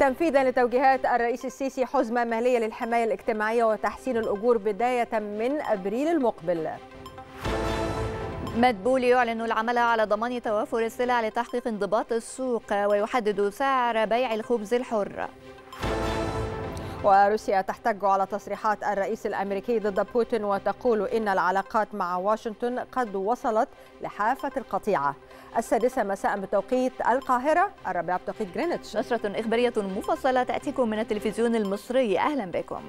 تنفيذا لتوجيهات الرئيس السيسي حزمة مالية للحماية الاجتماعية وتحسين الأجور بداية من أبريل المقبل مدبول يعلن العمل على ضمان توافر السلع لتحقيق انضباط السوق ويحدد سعر بيع الخبز الحر وروسيا تحتج على تصريحات الرئيس الامريكي ضد بوتين وتقول ان العلاقات مع واشنطن قد وصلت لحافه القطيعه. السادسه مساء بتوقيت القاهره، الرابعه بتوقيت جرينتش. نشره اخباريه مفصله تاتيكم من التلفزيون المصري، اهلا بكم.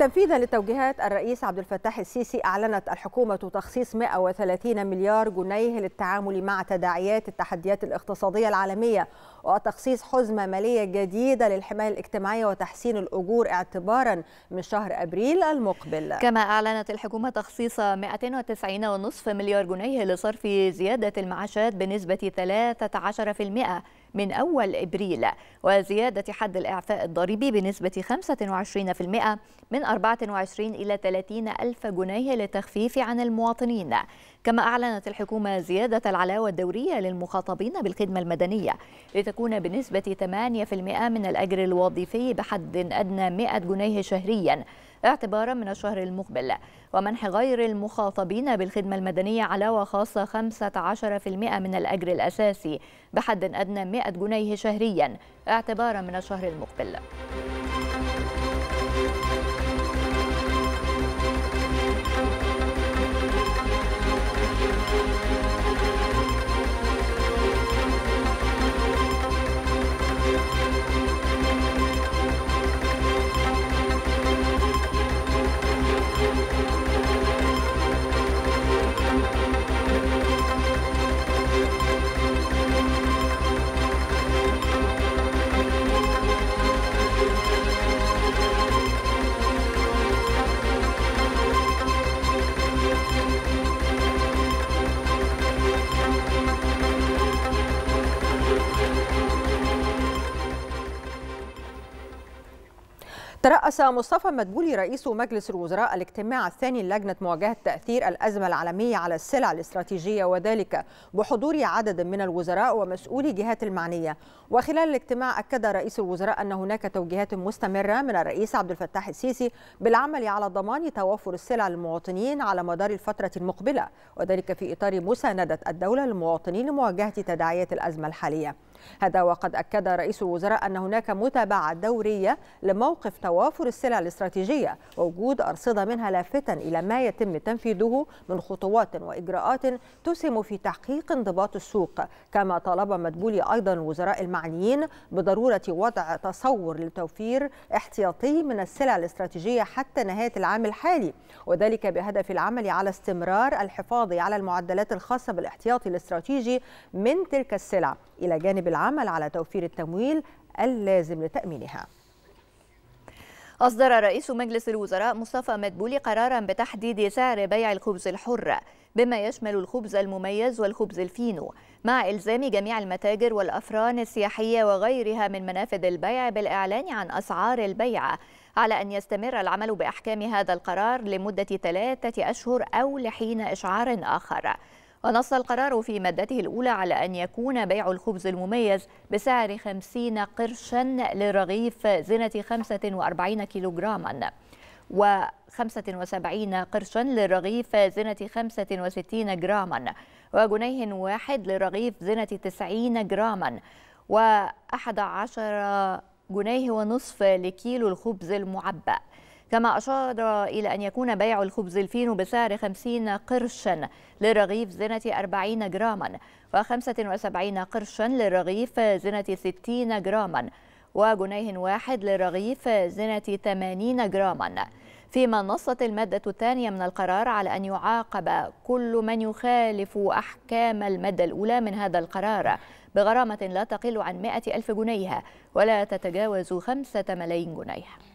تنفيذا لتوجيهات الرئيس عبد الفتاح السيسي أعلنت الحكومة تخصيص 130 مليار جنيه للتعامل مع تداعيات التحديات الاقتصادية العالمية وتخصيص حزمة مالية جديدة للحماية الاجتماعية وتحسين الأجور اعتبارا من شهر أبريل المقبل كما أعلنت الحكومة تخصيص 290.5 مليار جنيه لصرف زيادة المعاشات بنسبة 13% من أول إبريل وزيادة حد الإعفاء الضريبي بنسبة 25% من 24 إلى 30 ألف جنيه للتخفيف عن المواطنين كما أعلنت الحكومة زيادة العلاوة الدورية للمخاطبين بالخدمة المدنية تكون بنسبة 8% من الأجر الوظيفي بحد أدنى 100 جنيه شهرياً اعتبارا من الشهر المقبل ومنح غير المخاطبين بالخدمة المدنية علاوة خاصة 15% من الأجر الأساسي بحد أدنى 100 جنيه شهريا اعتبارا من الشهر المقبل ترأس مصطفى مدبولي رئيس مجلس الوزراء الاجتماع الثاني لجنة مواجهة تأثير الأزمة العالمية على السلع الاستراتيجية وذلك بحضور عدد من الوزراء ومسؤولي جهات المعنية وخلال الاجتماع أكد رئيس الوزراء أن هناك توجيهات مستمرة من الرئيس عبد الفتاح السيسي بالعمل على ضمان توفر السلع للمواطنين على مدار الفترة المقبلة وذلك في إطار مساندة الدولة للمواطنين لمواجهة تداعيات الأزمة الحالية هذا وقد أكد رئيس الوزراء أن هناك متابعة دورية لموقف توافر السلع الاستراتيجية ووجود أرصدة منها لافتا إلى ما يتم تنفيذه من خطوات وإجراءات تسهم في تحقيق انضباط السوق كما طالب مدبولي أيضا الوزراء المعنيين بضرورة وضع تصور لتوفير احتياطي من السلع الاستراتيجية حتى نهاية العام الحالي وذلك بهدف العمل على استمرار الحفاظ على المعدلات الخاصة بالاحتياطي الاستراتيجي من تلك السلع إلى جانب بالعمل على توفير التمويل اللازم لتأمينها أصدر رئيس مجلس الوزراء مصطفى مدبولي قرارا بتحديد سعر بيع الخبز الحر بما يشمل الخبز المميز والخبز الفينو مع إلزام جميع المتاجر والأفران السياحية وغيرها من منافذ البيع بالإعلان عن أسعار البيع على أن يستمر العمل بأحكام هذا القرار لمدة ثلاثة أشهر أو لحين إشعار آخر ونص القرار في مادته الأولى على أن يكون بيع الخبز المميز بسعر 50 قرشا لرغيف زنة 45 كيلوغراما و 75 قرشا للرغيف زنة 65 جراما وجنيه واحد لرغيف زنة 90 جراما و 11 جنيه ونصف لكيلو الخبز المعبأ كما أشار إلى أن يكون بيع الخبز الفينو بسعر 50 قرشا للرغيف زنة 40 جراما و75 قرشا للرغيف زنة 60 جراما وجنيه واحد للرغيف زنة 80 جراما فيما نصت المادة الثانية من القرار على أن يعاقب كل من يخالف أحكام المادة الأولى من هذا القرار بغرامة لا تقل عن 100 ألف جنيه ولا تتجاوز 5 ملايين جنيه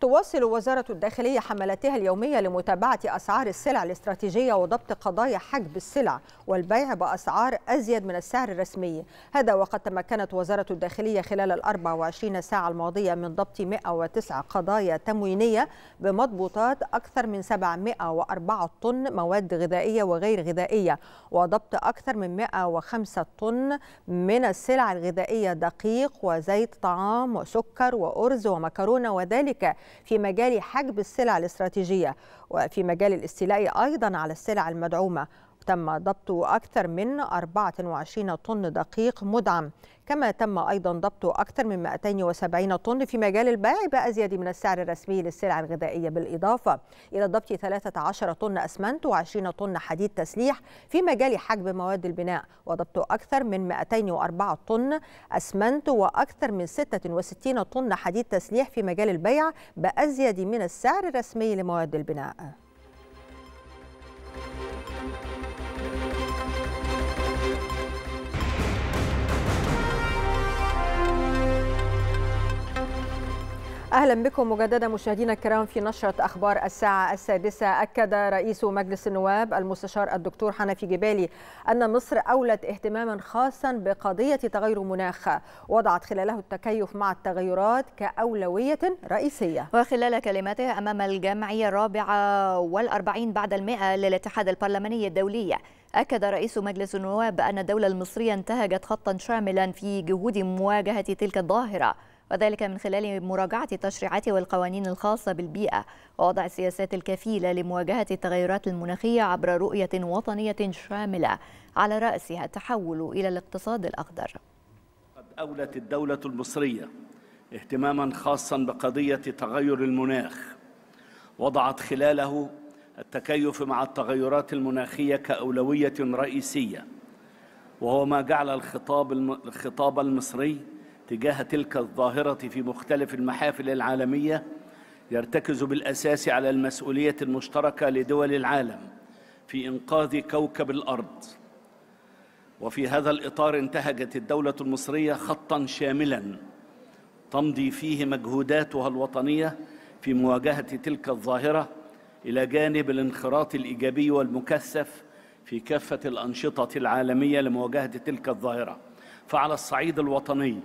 تواصل وزارة الداخلية حملاتها اليومية لمتابعة أسعار السلع الاستراتيجية وضبط قضايا حجب السلع والبيع بأسعار أزيد من السعر الرسمي هذا وقد تمكنت وزارة الداخلية خلال ال 24 ساعة الماضية من ضبط 109 قضايا تموينية بمضبوطات أكثر من 704 طن مواد غذائية وغير غذائية وضبط أكثر من 105 طن من السلع الغذائية دقيق وزيت طعام وسكر وأرز ومكرونة وذلك في مجال حجب السلع الاستراتيجية وفي مجال الاستيلاء أيضا على السلع المدعومة تم ضبط أكثر من 24 طن دقيق مدعم كما تم أيضا ضبط أكثر من 270 طن في مجال البيع بأزيد من السعر الرسمي للسلع الغذائية بالإضافة إلى ضبط 13 طن أسمنت و20 طن حديد تسليح في مجال حجب مواد البناء وضبط أكثر من 204 طن أسمنت وأكثر من 66 طن حديد تسليح في مجال البيع بأزيد من السعر الرسمي لمواد البناء اهلا بكم مجددا مشاهدينا الكرام في نشره اخبار الساعه السادسه اكد رئيس مجلس النواب المستشار الدكتور حنفي جبالي ان مصر اولت اهتماما خاصا بقضيه تغير المناخ وضعت خلاله التكيف مع التغيرات كاولويه رئيسيه وخلال كلمته امام الجمعيه الرابعه والاربعين بعد المئه للاتحاد البرلماني الدولي أكد رئيس مجلس النواب أن الدولة المصرية انتهجت خطا شاملا في جهود مواجهة تلك الظاهرة وذلك من خلال مراجعة التشريعات والقوانين الخاصة بالبيئة ووضع السياسات الكفيلة لمواجهة التغيرات المناخية عبر رؤية وطنية شاملة على رأسها التحول إلى الاقتصاد الأخضر قد أولت الدولة المصرية اهتماما خاصا بقضية تغير المناخ وضعت خلاله التكيف مع التغيرات المناخية كأولوية رئيسية وهو ما جعل الخطاب الخطاب المصري تجاه تلك الظاهرة في مختلف المحافل العالمية يرتكز بالأساس على المسؤولية المشتركة لدول العالم في إنقاذ كوكب الأرض وفي هذا الإطار انتهجت الدولة المصرية خطاً شاملاً تمضي فيه مجهوداتها الوطنية في مواجهة تلك الظاهرة إلى جانب الانخراط الإيجابي والمكثف في كافة الأنشطة العالمية لمواجهة تلك الظاهرة فعلى الصعيد الوطني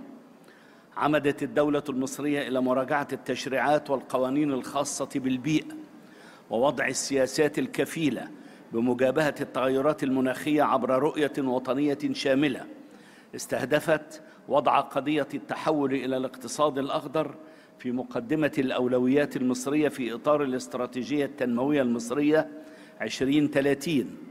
عمدت الدولة المصرية إلى مراجعة التشريعات والقوانين الخاصة بالبيئة ووضع السياسات الكفيلة بمجابهة التغيرات المناخية عبر رؤية وطنية شاملة استهدفت وضع قضية التحول إلى الاقتصاد الأخضر في مقدمة الأولويات المصرية في إطار الاستراتيجية التنموية المصرية 2030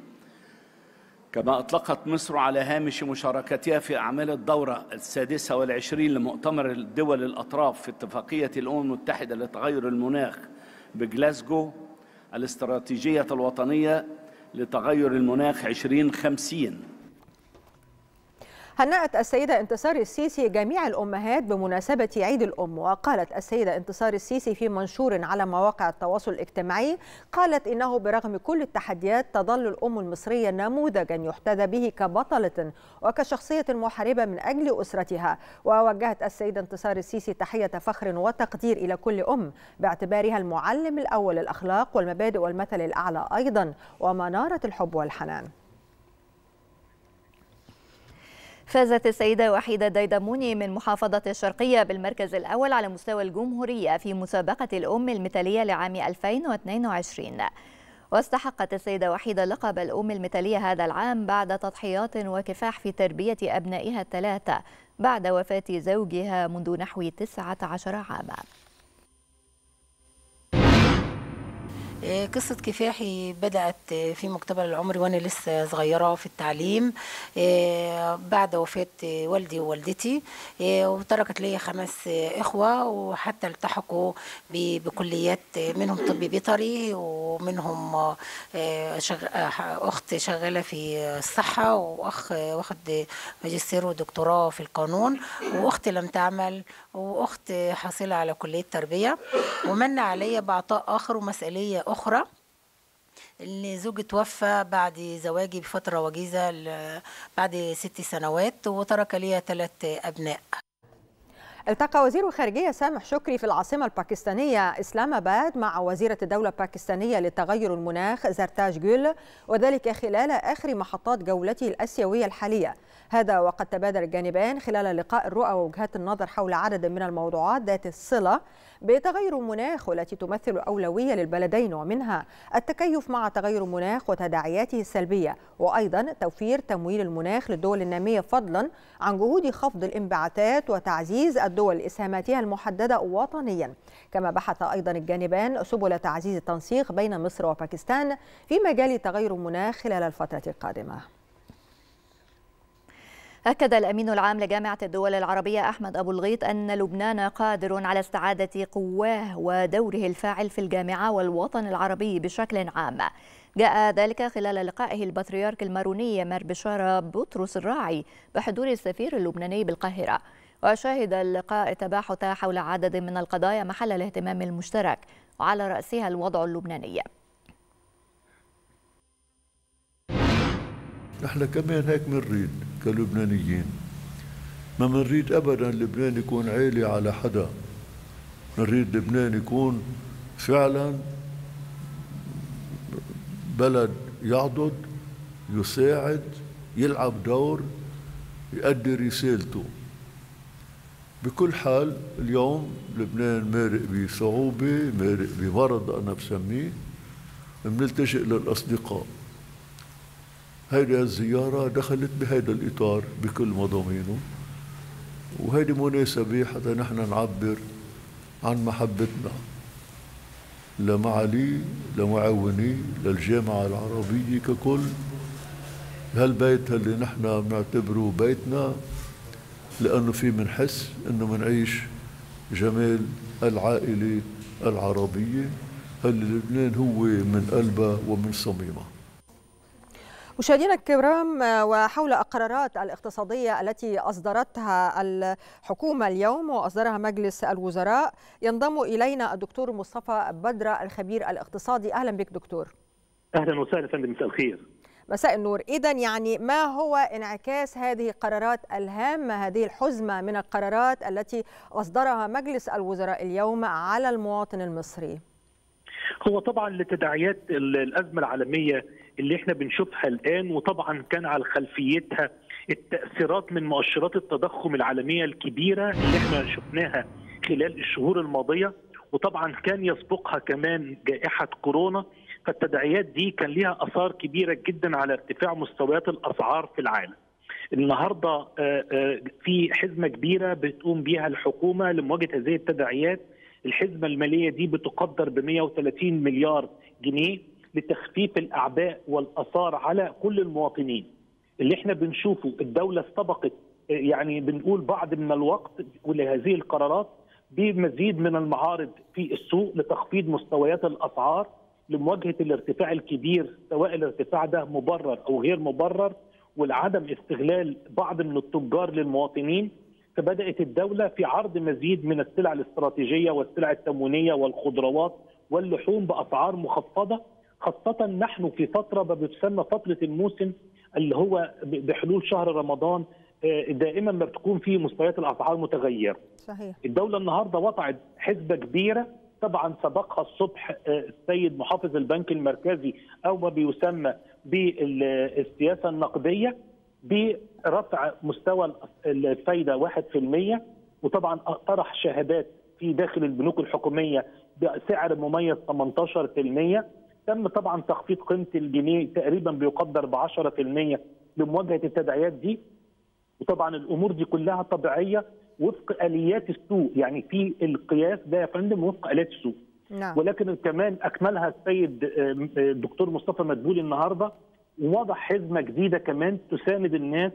كما أطلقت مصر على هامش مشاركتها في أعمال الدورة السادسة والعشرين لمؤتمر الدول الأطراف في اتفاقية الأمم المتحدة لتغير المناخ بجلاسكو الاستراتيجية الوطنية لتغير المناخ 2050 هنأت السيدة انتصار السيسي جميع الأمهات بمناسبة عيد الأم وقالت السيدة انتصار السيسي في منشور على مواقع التواصل الاجتماعي قالت إنه برغم كل التحديات تظل الأم المصرية نموذجا يحتذى به كبطلة وكشخصية محاربة من أجل أسرتها ووجهت السيدة انتصار السيسي تحية فخر وتقدير إلى كل أم باعتبارها المعلم الأول الأخلاق والمبادئ والمثل الأعلى أيضا ومنارة الحب والحنان فازت السيدة وحيدة ديدموني من محافظة الشرقية بالمركز الأول على مستوى الجمهورية في مسابقة الأم المثالية لعام 2022 واستحقت السيدة وحيدة لقب الأم المثالية هذا العام بعد تضحيات وكفاح في تربية أبنائها الثلاثة بعد وفاة زوجها منذ نحو 19 عاماً آه، قصة كفاحي بدأت آه، في مقتبل العمر وأنا لسه صغيرة في التعليم آه، بعد وفاة والدي ووالدتي وتركت لي خمس إخوة وحتى التحقوا بكليات منهم طب بيطري ومنهم أخت شغالة في الصحة وأخ واخد ماجستير ودكتوراه في القانون وأخت لم تعمل وأخت حاصلة على كلية تربية ومن علي بعطاء آخر ومسألية أخرى أخرى زوجي توفى بعد زواجي بفترة وجيزة بعد ست سنوات وترك لي ثلاث أبناء التقى وزير الخارجية سامح شكري في العاصمة الباكستانية إسلام أباد مع وزيرة الدولة الباكستانية للتغير المناخ زرتاج جول وذلك خلال آخر محطات جولته الأسيوية الحالية هذا وقد تبادل الجانبان خلال لقاء الرؤى ووجهات النظر حول عدد من الموضوعات ذات الصلة بتغير المناخ والتي تمثل أولوية للبلدين ومنها التكيف مع تغير المناخ وتداعياته السلبية وأيضا توفير تمويل المناخ للدول النامية فضلا عن جهود خفض الانبعاثات وتعزيز الدول إسهاماتها المحددة وطنيا كما بحث أيضا الجانبان سبل تعزيز التنسيق بين مصر وباكستان في مجال تغير المناخ خلال الفترة القادمة أكد الأمين العام لجامعة الدول العربية أحمد أبو الغيط أن لبنان قادر على استعادة قواه ودوره الفاعل في الجامعة والوطن العربي بشكل عام جاء ذلك خلال لقائه البطريرك الماروني مربشارة بشارة بطرس الراعي بحضور السفير اللبناني بالقاهرة وشهد اللقاء تباحث حول عدد من القضايا محل الاهتمام المشترك وعلى رأسها الوضع اللبناني نحن كمان هيك بنريد كلبنانيين ما بنريد ابدا لبنان يكون عالي على حدا بنريد لبنان يكون فعلا بلد يعضد يساعد يلعب دور يؤدي رسالته بكل حال اليوم لبنان مارق بصعوبة مارق بمرض أنا بسميه بنلتجئ للأصدقاء هيدي الزيارة دخلت بهيدا الإطار بكل مضامينه وهيدي مناسبة حتى نحن نعبر عن محبتنا لمعالي لمعاوني للجامعة العربية ككل هالبيت اللي نحن بنعتبره بيتنا لأنه في منحس أنه منعيش جمال العائلة العربية اللي لبنان هو من قلبها ومن صميمها مشاهدينا الكرام وحول القرارات الاقتصادية التي أصدرتها الحكومة اليوم وأصدرها مجلس الوزراء ينضم إلينا الدكتور مصطفى بدر الخبير الاقتصادي أهلا بك دكتور أهلا وسهلا فندم مساء الخير مساء النور إذا يعني ما هو انعكاس هذه القرارات الهامة هذه الحزمة من القرارات التي أصدرها مجلس الوزراء اليوم على المواطن المصري هو طبعا لتداعيات الأزمة العالمية اللي احنا بنشوفها الآن وطبعا كان على خلفيتها التأثيرات من مؤشرات التضخم العالمية الكبيرة اللي احنا شفناها خلال الشهور الماضية وطبعا كان يسبقها كمان جائحة كورونا فالتداعيات دي كان ليها اثار كبيره جدا على ارتفاع مستويات الاسعار في العالم. النهارده آه، آه، في حزمه كبيره بتقوم بيها الحكومه لمواجهه هذه التداعيات، الحزمه الماليه دي بتقدر ب 130 مليار جنيه لتخفيف الاعباء والاثار على كل المواطنين. اللي احنا بنشوفه الدوله استبقت آه، يعني بنقول بعض من الوقت ولهذه القرارات بمزيد من المعارض في السوق لتخفيض مستويات الاسعار لمواجهه الارتفاع الكبير سواء الارتفاع ده مبرر او غير مبرر والعدم استغلال بعض من التجار للمواطنين فبدات الدوله في عرض مزيد من السلع الاستراتيجيه والسلع التموينيه والخضروات واللحوم باسعار مخفضه خاصه نحن في فتره ما بتسمى فتره الموسم اللي هو بحلول شهر رمضان آه، دائما ما بتكون فيه مستويات الاسعار متغيره. صحيح. الدوله النهارده وضعت حسبه كبيره طبعا سبقها الصبح آه، السيد محافظ البنك المركزي او ما بيسمى بالسياسه النقديه برفع مستوى الفايده 1% وطبعا طرح شهادات في داخل البنوك الحكوميه بسعر مميز 18% تم طبعا تخفيض قيمه الجنيه تقريبا بيقدر ب 10% لمواجهه التداعيات دي وطبعا الامور دي كلها طبيعيه وفق اليات السوق يعني في القياس ده يا فندم وفق اليات السوق نعم. ولكن كمان اكملها السيد الدكتور آه، آه، مصطفى مدبولي النهارده ووضع حزمه جديده كمان تساند الناس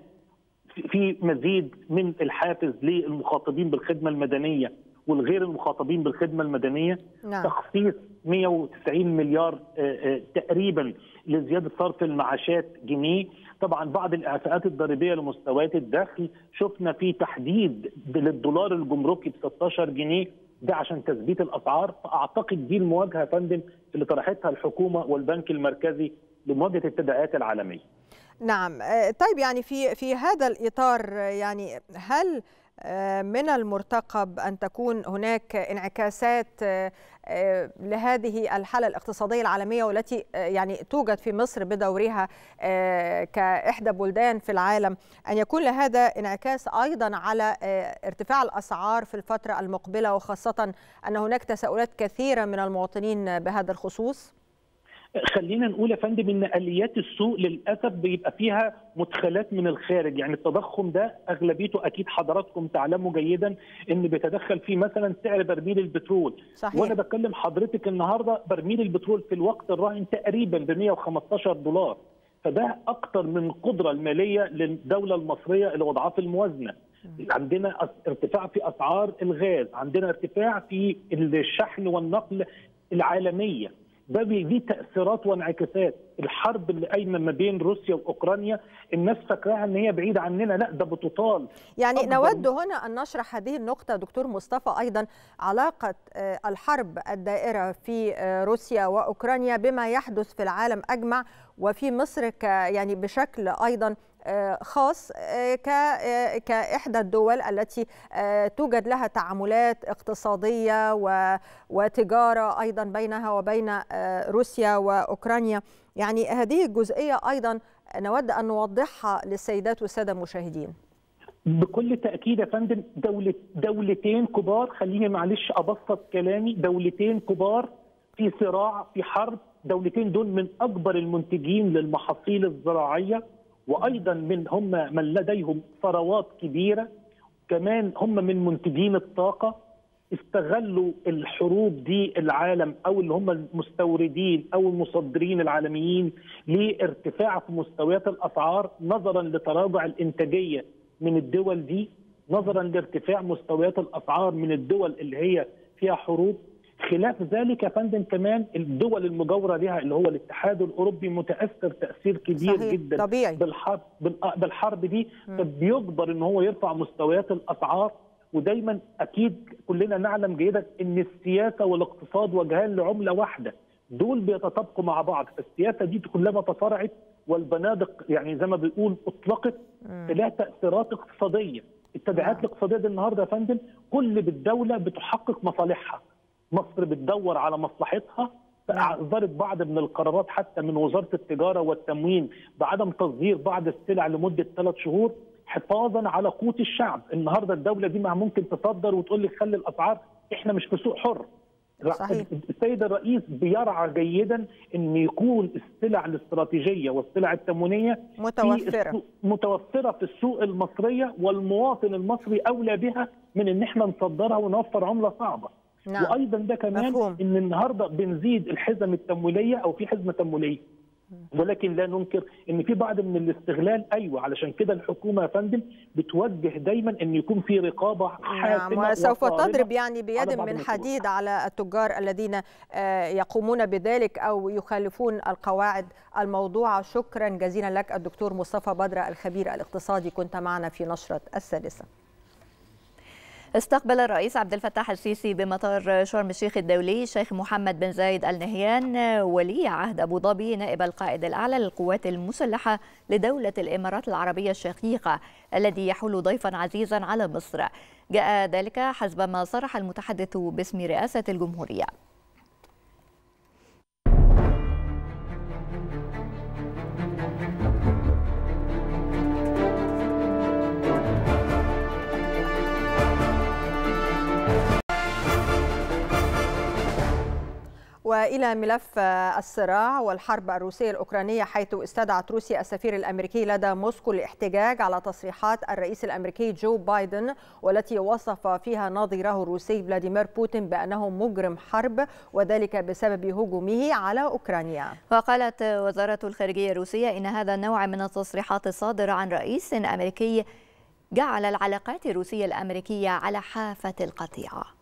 في مزيد من الحافز للمخاطبين بالخدمه المدنيه والغير المخاطبين بالخدمه المدنيه نعم. تخصيص 190 مليار آه، تقريبا لزياده صرف المعاشات جنيه طبعا بعض الاعفاءات الضريبيه لمستويات الدخل شفنا في تحديد للدولار الجمركي ب 16 جنيه ده عشان تثبيت الاسعار فاعتقد دي المواجهه يا فندم اللي طرحتها الحكومه والبنك المركزي لمواجهه التداعيات العالميه. نعم آه، طيب يعني في في هذا الاطار يعني هل آه، من المرتقب أن تكون هناك انعكاسات آه، آه، لهذه الحالة الاقتصادية العالمية والتي يعني توجد في مصر بدورها كإحدى بلدان في العالم أن يكون لهذا انعكاس أيضا على ارتفاع الأسعار في الفترة المقبلة وخاصة أن هناك تساؤلات كثيرة من المواطنين بهذا الخصوص؟ خلينا نقول يا فندم ان اليات السوق للاسف بيبقى فيها مدخلات من الخارج يعني التضخم ده اغلبيته اكيد حضراتكم تعلموا جيدا ان بيتدخل فيه مثلا سعر برميل البترول صحيح. وانا بكلم حضرتك النهارده برميل البترول في الوقت الراهن تقريبا ب 115 دولار فده اكتر من قدره الماليه للدوله المصريه في الموازنه عندنا ارتفاع في اسعار الغاز عندنا ارتفاع في الشحن والنقل العالميه ده ليه تاثيرات وانعكاسات الحرب اللي قايمه ما بين روسيا واوكرانيا الناس فاكراها ان هي بعيده عننا لا ده بتطال يعني نود هنا ان نشرح هذه النقطه دكتور مصطفى ايضا علاقه آه، الحرب الدائره في آه، روسيا واوكرانيا بما يحدث في العالم اجمع وفي مصر يعني بشكل ايضا آه، خاص آه، آه، كإحدى الدول التي توجد لها تعاملات اقتصادية وتجارة أيضا بينها وبين روسيا وأوكرانيا يعني هذه الجزئية أيضا نود أن نوضحها للسيدات والسادة المشاهدين بكل تاكيد يا فندم دولة دولتين كبار خليني معلش ابسط كلامي دولتين كبار في صراع في حرب دولتين دول من اكبر المنتجين للمحاصيل الزراعيه وايضا من هم من لديهم ثروات كبيره كمان هم من منتجين الطاقه استغلوا الحروب دي العالم او اللي هم المستوردين او المصدرين العالميين لارتفاع في مستويات الاسعار نظرا لتراجع الانتاجيه من الدول دي نظرا لارتفاع مستويات الاسعار من الدول اللي هي فيها حروب خلاف ذلك يا فندم كمان الدول المجاوره لها اللي هو الاتحاد الاوروبي متاثر تاثير كبير صحيح. جدا طبيعي. بالحرب آه، بالحرب دي فبيجبر ان هو يرفع مستويات الاسعار ودايما اكيد كلنا نعلم جيدا ان السياسه والاقتصاد وجهان لعمله واحده دول بيتطابقوا مع بعض فالسياسه دي كلما تصارعت والبنادق يعني زي ما بيقول اطلقت لها تاثيرات اقتصاديه التبعات نعم. الاقتصاديه دي النهارده يا فندم كل بالدوله بتحقق مصالحها مصر بتدور على مصلحتها فاعذرت بعض من القرارات حتى من وزاره التجاره والتموين بعدم تصدير بعض السلع لمده ثلاث شهور حفاظا على قوت الشعب، النهارده الدوله دي ما ممكن تصدر وتقول لك خلي الاسعار احنا مش في سوق حر. صحيح. السيد الرئيس بيرعى جيدا ان يكون السلع الاستراتيجيه والسلع التموينيه متوفره في متوفره في السوق المصريه والمواطن المصري اولى بها من ان احنا نصدرها ونوفر عمله صعبه. نعم. وايضا ده كمان مفهوم. ان النهارده بنزيد الحزم التمويليه او في حزمه تمويليه ولكن لا ننكر ان في بعض من الاستغلال ايوه علشان كده الحكومه يا فندم بتوجه دايما ان يكون في رقابه نعم، حاسمه نعم وسوف تضرب يعني بيد من حديد على التجار الذين آه، يقومون بذلك او يخالفون القواعد الموضوعه شكرا جزيلا لك الدكتور مصطفى بدر الخبير الاقتصادي كنت معنا في نشره السادسه استقبل الرئيس عبد الفتاح السيسي بمطار شرم الشيخ الدولي الشيخ محمد بن زايد النهيان ولي عهد ابو ظبي نائب القائد الاعلى للقوات المسلحه لدوله الامارات العربيه الشقيقه الذي يحل ضيفا عزيزا على مصر جاء ذلك حسب ما صرح المتحدث باسم رئاسه الجمهوريه والى ملف الصراع والحرب الروسيه الاوكرانيه حيث استدعت روسيا السفير الامريكي لدى موسكو الاحتجاج على تصريحات الرئيس الامريكي جو بايدن والتي وصف فيها نظيره الروسي فلاديمير بوتين بانه مجرم حرب وذلك بسبب هجومه على اوكرانيا. وقالت وزاره الخارجيه الروسيه ان هذا النوع من التصريحات الصادره عن رئيس امريكي جعل العلاقات الروسيه الامريكيه على حافه القطيعه.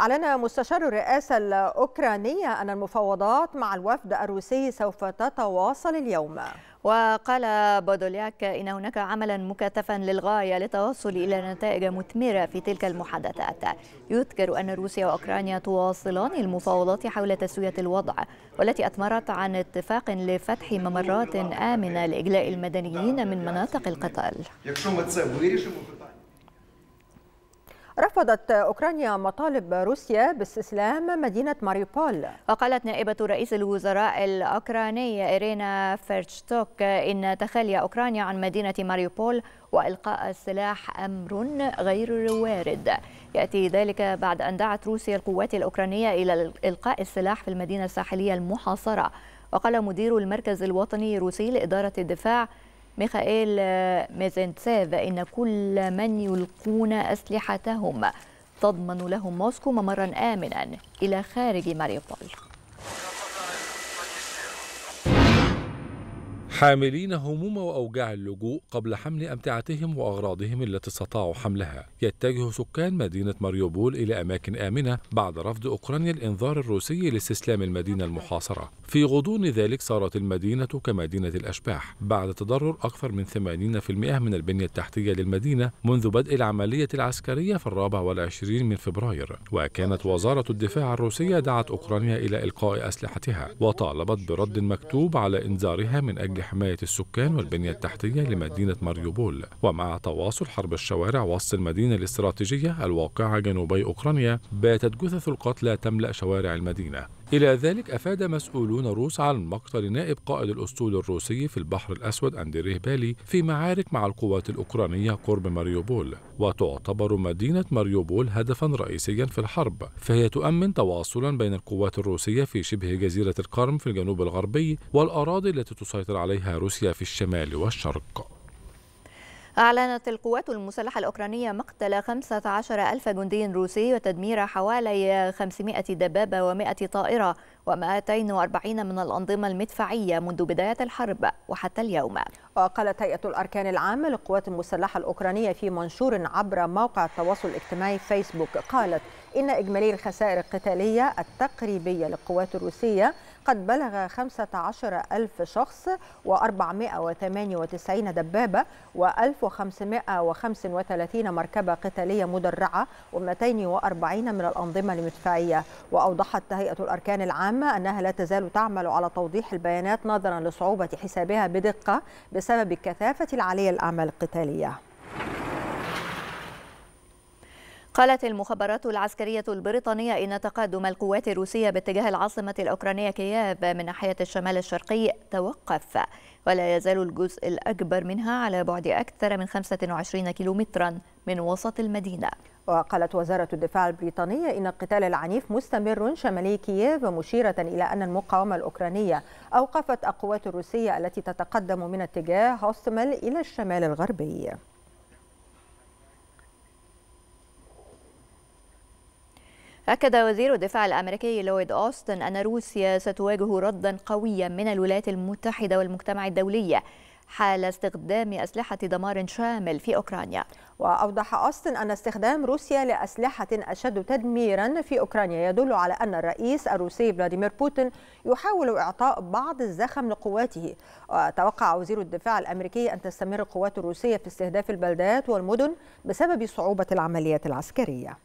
أعلن مستشار الرئاسة الأوكرانية أن المفاوضات مع الوفد الروسي سوف تتواصل اليوم وقال بودولياك إن هناك عملا مكثفا للغاية للتوصل إلى نتائج مثمرة في تلك المحادثات يذكر أن روسيا وأوكرانيا تواصلان المفاوضات حول تسوية الوضع والتي أثمرت عن اتفاق لفتح ممرات آمنة لإجلاء المدنيين من مناطق القتال رفضت أوكرانيا مطالب روسيا باستسلام مدينة ماريوبول وقالت نائبة رئيس الوزراء الأوكراني إيرينا فيرشتوك إن تخلي أوكرانيا عن مدينة ماريوبول وإلقاء السلاح أمر غير وارد يأتي ذلك بعد أن دعت روسيا القوات الأوكرانية إلى إلقاء السلاح في المدينة الساحلية المحاصرة وقال مدير المركز الوطني الروسي لإدارة الدفاع ميخائيل ميزنتسيف إن كل من يلقون أسلحتهم تضمن لهم موسكو ممرا آمنا إلى خارج ماريوبول حاملين هموم وأوجاع اللجوء قبل حمل أمتعتهم وأغراضهم التي استطاعوا حملها يتجه سكان مدينة ماريوبول إلى أماكن آمنة بعد رفض أوكرانيا الإنذار الروسي لاستسلام المدينة المحاصرة في غضون ذلك صارت المدينة كمدينة الأشباح بعد تضرر أكثر من 80% من البنية التحتية للمدينة منذ بدء العملية العسكرية في الرابع والعشرين من فبراير وكانت وزارة الدفاع الروسية دعت أوكرانيا إلى إلقاء أسلحتها وطالبت برد مكتوب على إنذارها من أجل لحماية السكان والبنية التحتية لمدينة ماريوبول ومع تواصل حرب الشوارع وسط المدينة الاستراتيجية الواقعة جنوبي أوكرانيا باتت جثث القتلى تملأ شوارع المدينة إلى ذلك أفاد مسؤولون روس عن مقتل نائب قائد الأسطول الروسي في البحر الأسود أندريه بالي في معارك مع القوات الأوكرانية قرب ماريوبول وتعتبر مدينة ماريوبول هدفا رئيسيا في الحرب فهي تؤمن تواصلا بين القوات الروسية في شبه جزيرة القرم في الجنوب الغربي والأراضي التي تسيطر عليها روسيا في الشمال والشرق أعلنت القوات المسلحة الأوكرانية مقتل 15 ألف جندي روسي وتدمير حوالي 500 دبابة و100 طائرة و240 من الأنظمة المدفعية منذ بداية الحرب وحتى اليوم وقالت هيئة الأركان العامة للقوات المسلحة الأوكرانية في منشور عبر موقع التواصل الاجتماعي فيسبوك قالت إن إجمالي الخسائر القتالية التقريبية للقوات الروسية فقد بلغ 15 ألف شخص و498 دبابة و1535 مركبة قتالية مدرعة و240 من الأنظمة المدفعية وأوضحت هيئة الأركان العامة أنها لا تزال تعمل على توضيح البيانات نظرا لصعوبة حسابها بدقة بسبب الكثافه العالية الأعمال القتالية قالت المخابرات العسكرية البريطانية إن تقدم القوات الروسية باتجاه العاصمة الأوكرانية كييف من ناحية الشمال الشرقي توقف ولا يزال الجزء الأكبر منها على بعد أكثر من 25 كيلومترا من وسط المدينة وقالت وزارة الدفاع البريطانية إن القتال العنيف مستمر شمالي كييف مشيرة إلى أن المقاومة الأوكرانية أوقفت القوات الروسية التي تتقدم من اتجاه هوستمل إلى الشمال الغربي أكد وزير الدفاع الأمريكي لويد أوستن أن روسيا ستواجه ردا قويا من الولايات المتحدة والمجتمع الدولي حال استخدام أسلحة دمار شامل في أوكرانيا وأوضح أوستن أن استخدام روسيا لأسلحة أشد تدميرا في أوكرانيا يدل على أن الرئيس الروسي فلاديمير بوتين يحاول إعطاء بعض الزخم لقواته وتوقع وزير الدفاع الأمريكي أن تستمر القوات الروسية في استهداف البلدات والمدن بسبب صعوبة العمليات العسكرية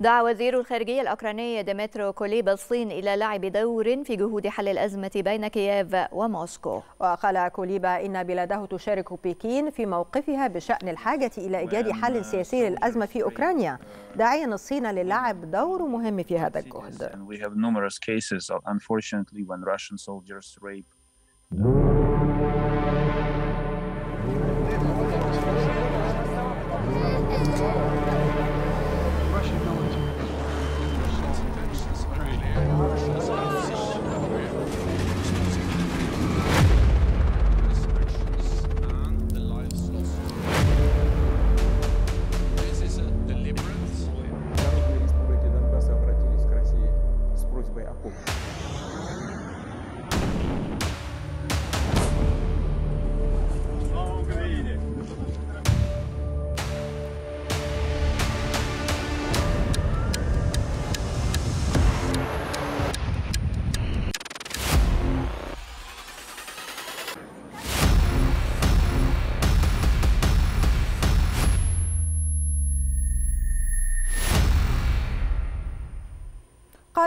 دعا وزير الخارجية الأوكراني ديمترو كوليبا الصين إلى لعب دور في جهود حل الأزمة بين كييف وموسكو وقال كوليبا إن بلاده تشارك بكين في موقفها بشأن الحاجة إلى إيجاد حل سياسي للأزمة في أوكرانيا داعيا الصين للعب دور مهم في هذا الجهد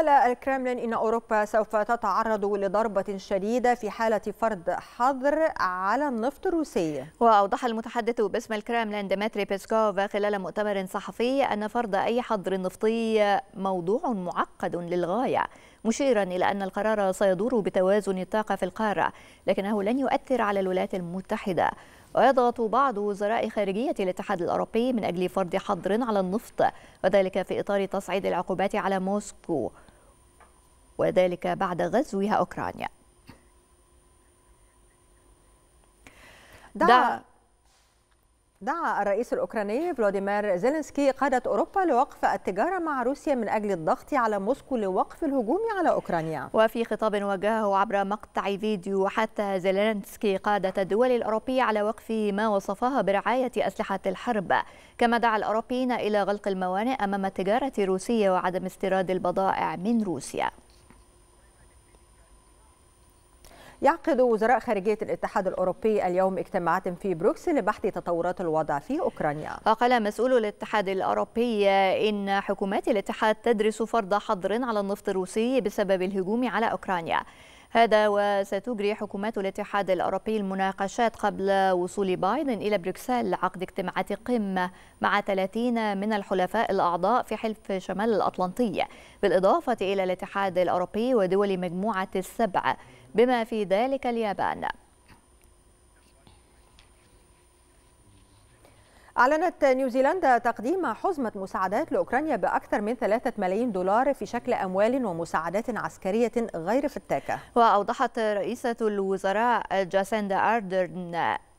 قال الكرملين إن أوروبا سوف تتعرض لضربة شديدة في حالة فرض حظر على النفط الروسي وأوضح المتحدث باسم الكرملين ديمتري بيسكوف خلال مؤتمر صحفي أن فرض أي حظر نفطي موضوع معقد للغاية مشيرا إلى أن القرار سيدور بتوازن الطاقة في القارة لكنه لن يؤثر على الولايات المتحدة ويضغط بعض وزراء خارجية الاتحاد الأوروبي من أجل فرض حظر على النفط وذلك في إطار تصعيد العقوبات على موسكو وذلك بعد غزوها أوكرانيا دعا دعا الرئيس الأوكراني فلاديمير زيلنسكي قادة أوروبا لوقف التجارة مع روسيا من أجل الضغط على موسكو لوقف الهجوم على أوكرانيا وفي خطاب وجهه عبر مقطع فيديو حتى زيلنسكي قادة الدول الأوروبية على وقف ما وصفها برعاية أسلحة الحرب كما دعا الأوروبيين إلى غلق الموانئ أمام التجارة الروسية وعدم استيراد البضائع من روسيا يعقد وزراء خارجية الاتحاد الأوروبي اليوم اجتماعات في بروكسل لبحث تطورات الوضع في أوكرانيا وقال مسؤول الاتحاد الأوروبي إن حكومات الاتحاد تدرس فرض حظر على النفط الروسي بسبب الهجوم على أوكرانيا هذا وستجري حكومات الاتحاد الأوروبي المناقشات قبل وصول بايدن إلى بروكسل لعقد اجتماعات قمة مع 30 من الحلفاء الأعضاء في حلف شمال الأطلنطي بالإضافة إلى الاتحاد الأوروبي ودول مجموعة السبع بما في ذلك اليابان أعلنت نيوزيلندا تقديم حزمة مساعدات لأوكرانيا بأكثر من ثلاثة ملايين دولار في شكل أموال ومساعدات عسكرية غير فتاكة وأوضحت رئيسة الوزراء جاسيندا أردرن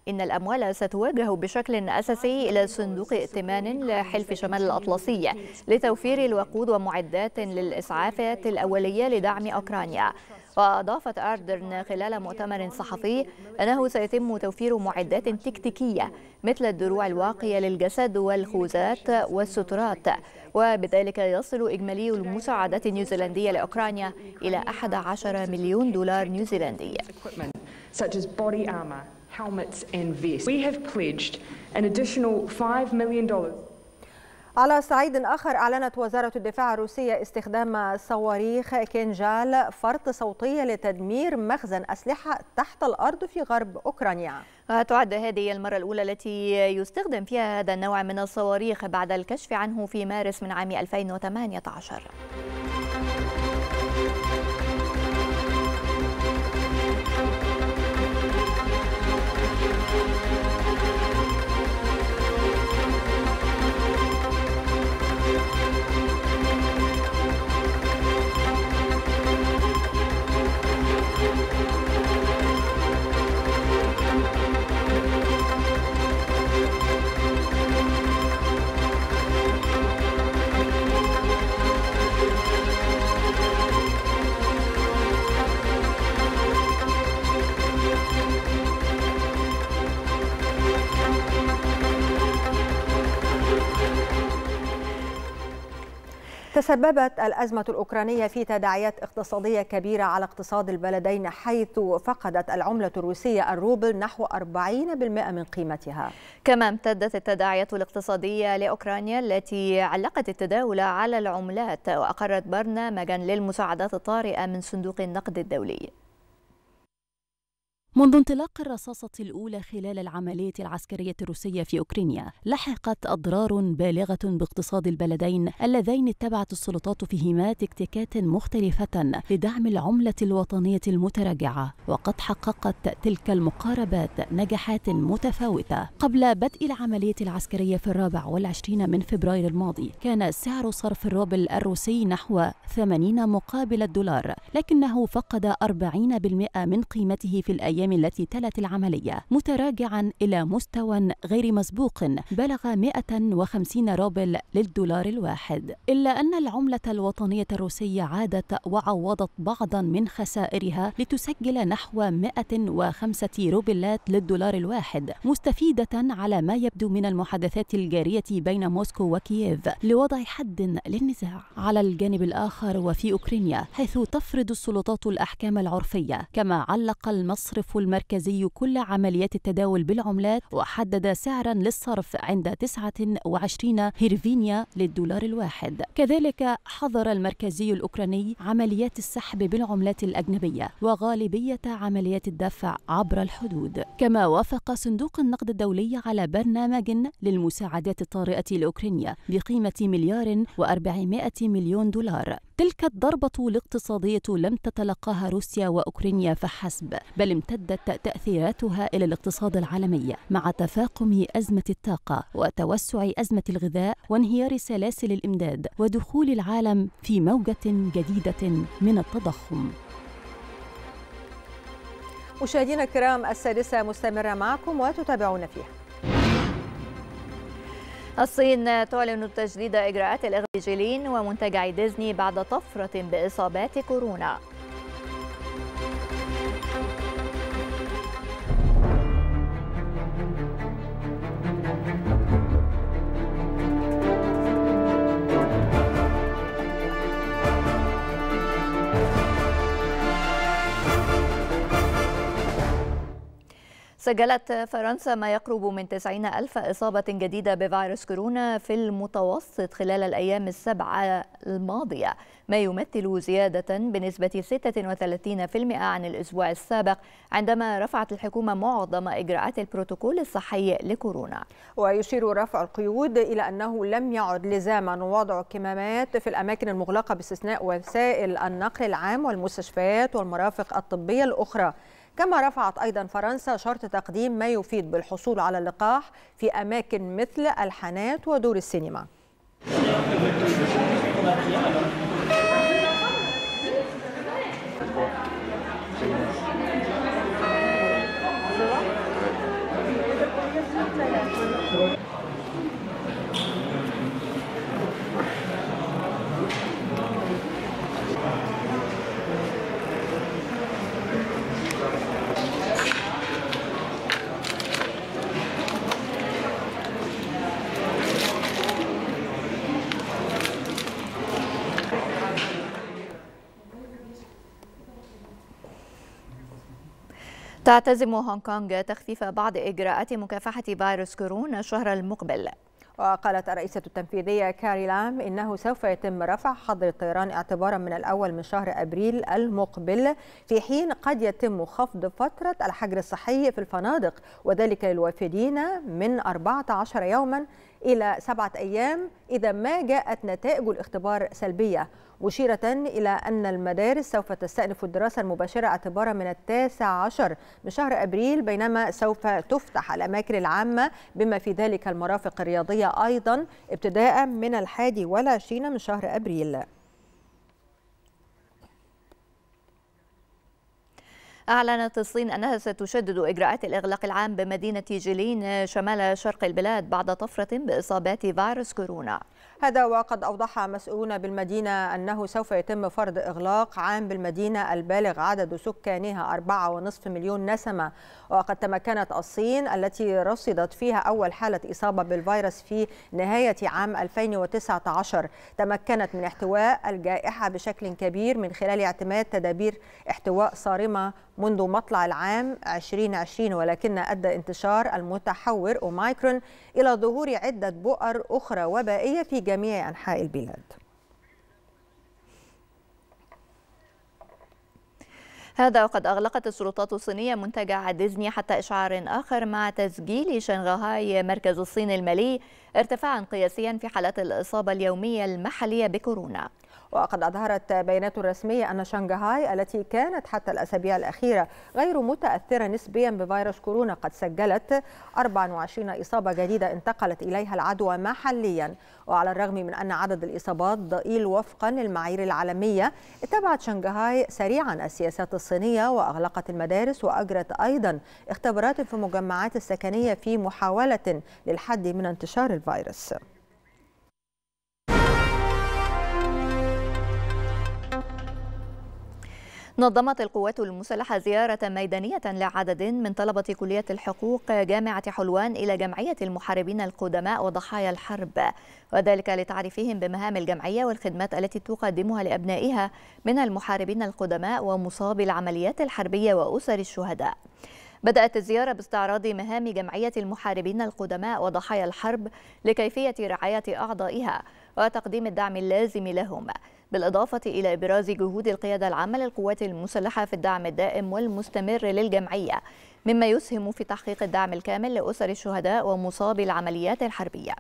إن الأموال ستوجه بشكل أساسي إلى صندوق ائتمان لحلف شمال الأطلسي لتوفير الوقود ومعدات للإسعافات الأولية لدعم أوكرانيا وأضافت أردرن خلال مؤتمر صحفي أنه سيتم توفير معدات تكتيكية مثل الدروع الواقية للجسد والخوذات والسترات وبذلك يصل إجمالي المساعدات النيوزيلندية لأوكرانيا إلى 11 مليون دولار نيوزيلندي We have pledged an additional $5 million على صعيد آخر أعلنت وزارة الدفاع الروسية استخدام صواريخ كينجال فرط صوتية لتدمير مخزن أسلحة تحت الأرض في غرب أوكرانيا آه، تعد هذه المرة الأولى التي يستخدم فيها هذا النوع من الصواريخ بعد الكشف عنه في مارس من عام 2018 تسببت الأزمة الأوكرانية في تداعيات اقتصادية كبيرة على اقتصاد البلدين حيث فقدت العملة الروسية الروبل نحو 40% من قيمتها كما امتدت التداعيات الاقتصادية لأوكرانيا التي علقت التداول على العملات وأقرت برنامجا للمساعدات الطارئة من صندوق النقد الدولي منذ انطلاق الرصاصة الأولى خلال العملية العسكرية الروسية في أوكرانيا، لحقت أضرار بالغة باقتصاد البلدين اللذين اتبعت السلطات فيهما تكتيكات مختلفة لدعم العملة الوطنية المتراجعة، وقد حققت تلك المقاربات نجاحات متفاوتة. قبل بدء العملية العسكرية في الرابع والعشرين من فبراير الماضي، كان سعر صرف الروبل الروسي نحو 80 مقابل الدولار، لكنه فقد 40% من قيمته في الأيام الأيام التي تلت العملية متراجعا إلى مستوى غير مسبوق بلغ 150 روبل للدولار الواحد إلا أن العملة الوطنية الروسية عادت وعوضت بعضا من خسائرها لتسجل نحو 105 روبلات للدولار الواحد مستفيدة على ما يبدو من المحادثات الجارية بين موسكو وكييف لوضع حد للنزاع على الجانب الآخر وفي أوكرانيا حيث تفرض السلطات الأحكام العرفية كما علق المصرف المركزي كل عمليات التداول بالعملات وحدد سعرا للصرف عند 29 هيرفينيا للدولار الواحد كذلك حظر المركزي الأوكراني عمليات السحب بالعملات الأجنبية وغالبية عمليات الدفع عبر الحدود كما وافق صندوق النقد الدولي على برنامج للمساعدات الطارئة لأوكرانيا بقيمة مليار وأربعمائة مليون دولار تلك الضربة الاقتصادية لم تتلقاها روسيا وأوكرانيا فحسب بل امتدت تأثيراتها إلى الاقتصاد العالمي مع تفاقم أزمة الطاقة وتوسع أزمة الغذاء وانهيار سلاسل الإمداد ودخول العالم في موجة جديدة من التضخم مشاهدينا الكرام السادسة مستمرة معكم وتتابعون فيها الصين تعلن تجديد إجراءات الإغلاق ومنتجع ديزني بعد طفرة بإصابات كورونا سجلت فرنسا ما يقرب من 90 ألف إصابة جديدة بفيروس كورونا في المتوسط خلال الأيام السبعة الماضية ما يمثل زيادة بنسبة 36% عن الأسبوع السابق عندما رفعت الحكومة معظم إجراءات البروتوكول الصحي لكورونا ويشير رفع القيود إلى أنه لم يعد لزاما وضع كمامات في الأماكن المغلقة باستثناء وسائل النقل العام والمستشفيات والمرافق الطبية الأخرى كما رفعت أيضا فرنسا شرط تقديم ما يفيد بالحصول على اللقاح في أماكن مثل الحانات ودور السينما تعتزم هونغ كونغ تخفيف بعض إجراءات مكافحة فيروس كورونا الشهر المقبل وقالت الرئيسة التنفيذية كاري لام إنه سوف يتم رفع حظر الطيران اعتبارا من الأول من شهر أبريل المقبل في حين قد يتم خفض فترة الحجر الصحي في الفنادق وذلك للوافدين من 14 يوما إلى سبعة أيام إذا ما جاءت نتائج الاختبار سلبية مشيرة إلى أن المدارس سوف تستأنف الدراسة المباشرة اعتبارا من التاسع عشر من شهر أبريل بينما سوف تفتح الأماكن العامة بما في ذلك المرافق الرياضية أيضا ابتداء من الحادي والعشرين من شهر أبريل أعلنت الصين أنها ستشدد إجراءات الإغلاق العام بمدينة جيلين شمال شرق البلاد بعد طفرة بإصابات فيروس كورونا هذا وقد أوضح مسؤولون بالمدينة أنه سوف يتم فرض إغلاق عام بالمدينة البالغ عدد سكانها 4.5 مليون نسمة وقد تمكنت الصين التي رصدت فيها أول حالة إصابة بالفيروس في نهاية عام 2019 تمكنت من احتواء الجائحة بشكل كبير من خلال اعتماد تدابير احتواء صارمة منذ مطلع العام 2020 ولكن أدى انتشار المتحور أوميكرون إلى ظهور عدة بؤر أخرى وبائية في جائحة جميع أنحاء البلاد هذا وقد أغلقت السلطات الصينية منتجع ديزني حتى إشعار آخر مع تسجيل شنغهاي مركز الصين المالي ارتفاعا قياسيا في حالات الإصابة اليومية المحلية بكورونا وقد أظهرت بيانات رسمية أن شنغهاي التي كانت حتى الأسابيع الأخيرة غير متأثرة نسبيا بفيروس كورونا قد سجلت 24 إصابة جديدة انتقلت إليها العدوى محليا وعلى الرغم من أن عدد الإصابات ضئيل وفقا للمعايير العالمية اتبعت شنغهاي سريعا السياسات الصينية وأغلقت المدارس وأجرت أيضا اختبارات في المجمعات السكنية في محاولة للحد من انتشار الفيروس نظمت القوات المسلحة زيارة ميدانية لعدد من طلبة كلية الحقوق جامعة حلوان إلى جمعية المحاربين القدماء وضحايا الحرب وذلك لتعريفهم بمهام الجمعية والخدمات التي تقدمها لأبنائها من المحاربين القدماء ومصابي العمليات الحربية وأسر الشهداء بدأت الزيارة باستعراض مهام جمعية المحاربين القدماء وضحايا الحرب لكيفية رعاية أعضائها وتقديم الدعم اللازم لهم بالإضافة إلى إبراز جهود القيادة العامة للقوات المسلحة في الدعم الدائم والمستمر للجمعية مما يسهم في تحقيق الدعم الكامل لأسر الشهداء ومصابي العمليات الحربية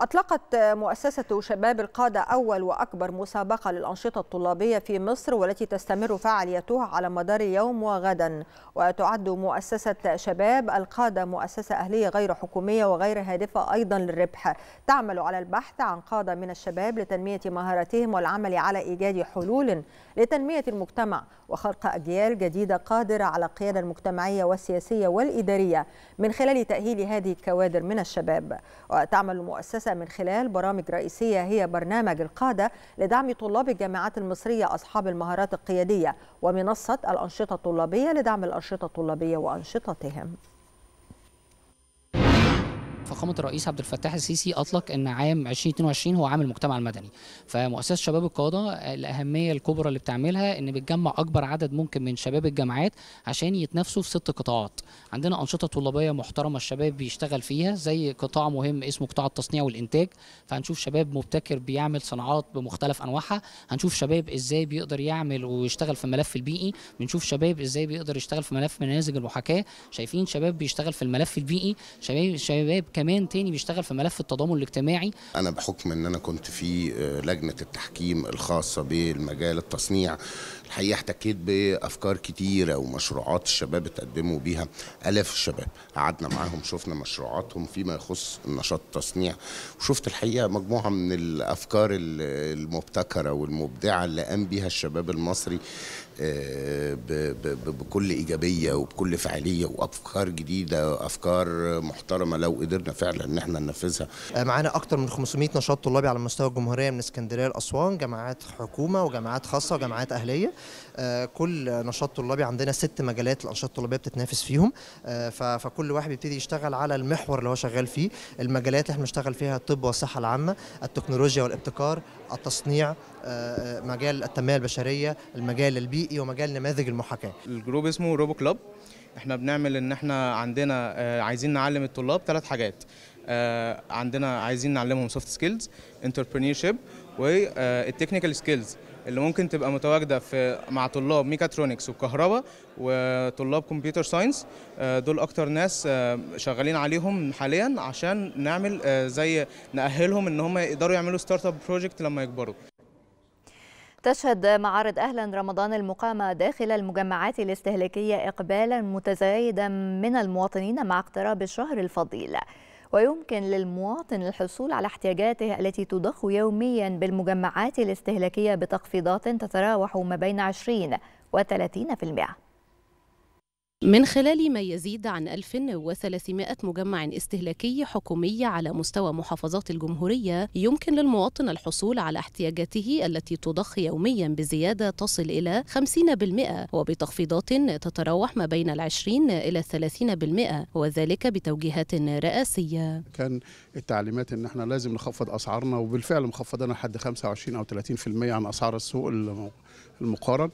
أطلقت مؤسسة شباب القادة أول وأكبر مسابقة للأنشطة الطلابية في مصر والتي تستمر فعاليتها على مدار اليوم وغدا وتعد مؤسسة شباب القادة مؤسسة أهلية غير حكومية وغير هادفة أيضا للربح تعمل على البحث عن قادة من الشباب لتنمية مهاراتهم والعمل على إيجاد حلول لتنمية المجتمع وخلق أجيال جديدة قادرة على القيادة المجتمعية والسياسية والإدارية من خلال تأهيل هذه الكوادر من الشباب وتعمل المؤسسة من خلال برامج رئيسية هي برنامج القادة لدعم طلاب الجامعات المصرية أصحاب المهارات القيادية ومنصة الأنشطة الطلابية لدعم الأنشطة الطلابية وأنشطتهم فخامه الرئيس عبد الفتاح السيسي اطلق ان عام 2022 هو عام المجتمع المدني فمؤسسه شباب القاده الاهميه الكبرى اللي بتعملها ان بتجمع اكبر عدد ممكن من شباب الجامعات عشان يتنافسوا في ست قطاعات عندنا انشطه طلابيه محترمه الشباب بيشتغل فيها زي قطاع مهم اسمه قطاع التصنيع والانتاج فهنشوف شباب مبتكر بيعمل صناعات بمختلف انواعها هنشوف شباب ازاي بيقدر يعمل ويشتغل في الملف البيئي بنشوف شباب ازاي بيقدر يشتغل في ملف منازل المحاكاه شايفين شباب بيشتغل في الملف البيئي شباب شباب كمان تاني بيشتغل في ملف التضامن الاجتماعي انا بحكم ان انا كنت في آه، لجنه التحكيم الخاصه بالمجال التصنيع الحقيقه احتكيت بافكار كتيره ومشروعات الشباب اتقدموا بيها الاف الشباب قعدنا معاهم شفنا مشروعاتهم فيما يخص النشاط التصنيع وشفت الحقيقه مجموعه من الافكار المبتكره والمبدعه اللي قام بيها الشباب المصري بكل ايجابيه وبكل فعاليه وافكار جديده افكار محترمه لو قدرنا فعلا ان احنا ننفذها آه، معانا اكتر من 500 نشاط طلابي على مستوى الجمهوريه من اسكندريه لاسوان جامعات حكومه وجامعات خاصه وجامعات اهليه آه، كل نشاط طلابي عندنا ست مجالات الانشطه الطلابيه بتتنافس فيهم آه، فكل واحد بيبتدي يشتغل على المحور اللي هو شغال فيه المجالات اللي احنا بنشتغل فيها الطب والصحه العامه التكنولوجيا والابتكار التصنيع آه، مجال التنميه البشريه المجال البيئي ومجال نماذج المحاكاه الجروب اسمه روبو كلاب احنا بنعمل ان احنا عندنا عايزين نعلم الطلاب ثلاث حاجات عندنا عايزين نعلمهم سوفت سكيلز انتربرينور شيب والتكنيكال سكيلز اللي ممكن تبقى متواجده في مع طلاب ميكاترونكس والكهرباء وطلاب كمبيوتر ساينس آه، دول اكتر ناس آه، شغالين عليهم حاليا عشان نعمل آه، زي ناهلهم ان هم يقدروا يعملوا ستارت اب بروجكت لما يكبروا تشهد معارض أهلا رمضان المقامة داخل المجمعات الاستهلاكية إقبالا متزايدا من المواطنين مع اقتراب الشهر الفضيل ويمكن للمواطن الحصول على احتياجاته التي تضخ يوميا بالمجمعات الاستهلاكية بتخفيضات تتراوح ما بين 20 و 30% من خلال ما يزيد عن 1300 مجمع استهلاكي حكومي على مستوى محافظات الجمهورية يمكن للمواطن الحصول على احتياجاته التي تضخ يوميا بزيادة تصل إلى 50% وبتخفيضات تتراوح ما بين العشرين إلى 30% وذلك بتوجيهات رئاسية كان التعليمات إن احنا لازم نخفض أسعارنا وبالفعل مخفضنا لحد 25 أو 30% عن أسعار السوق المقارن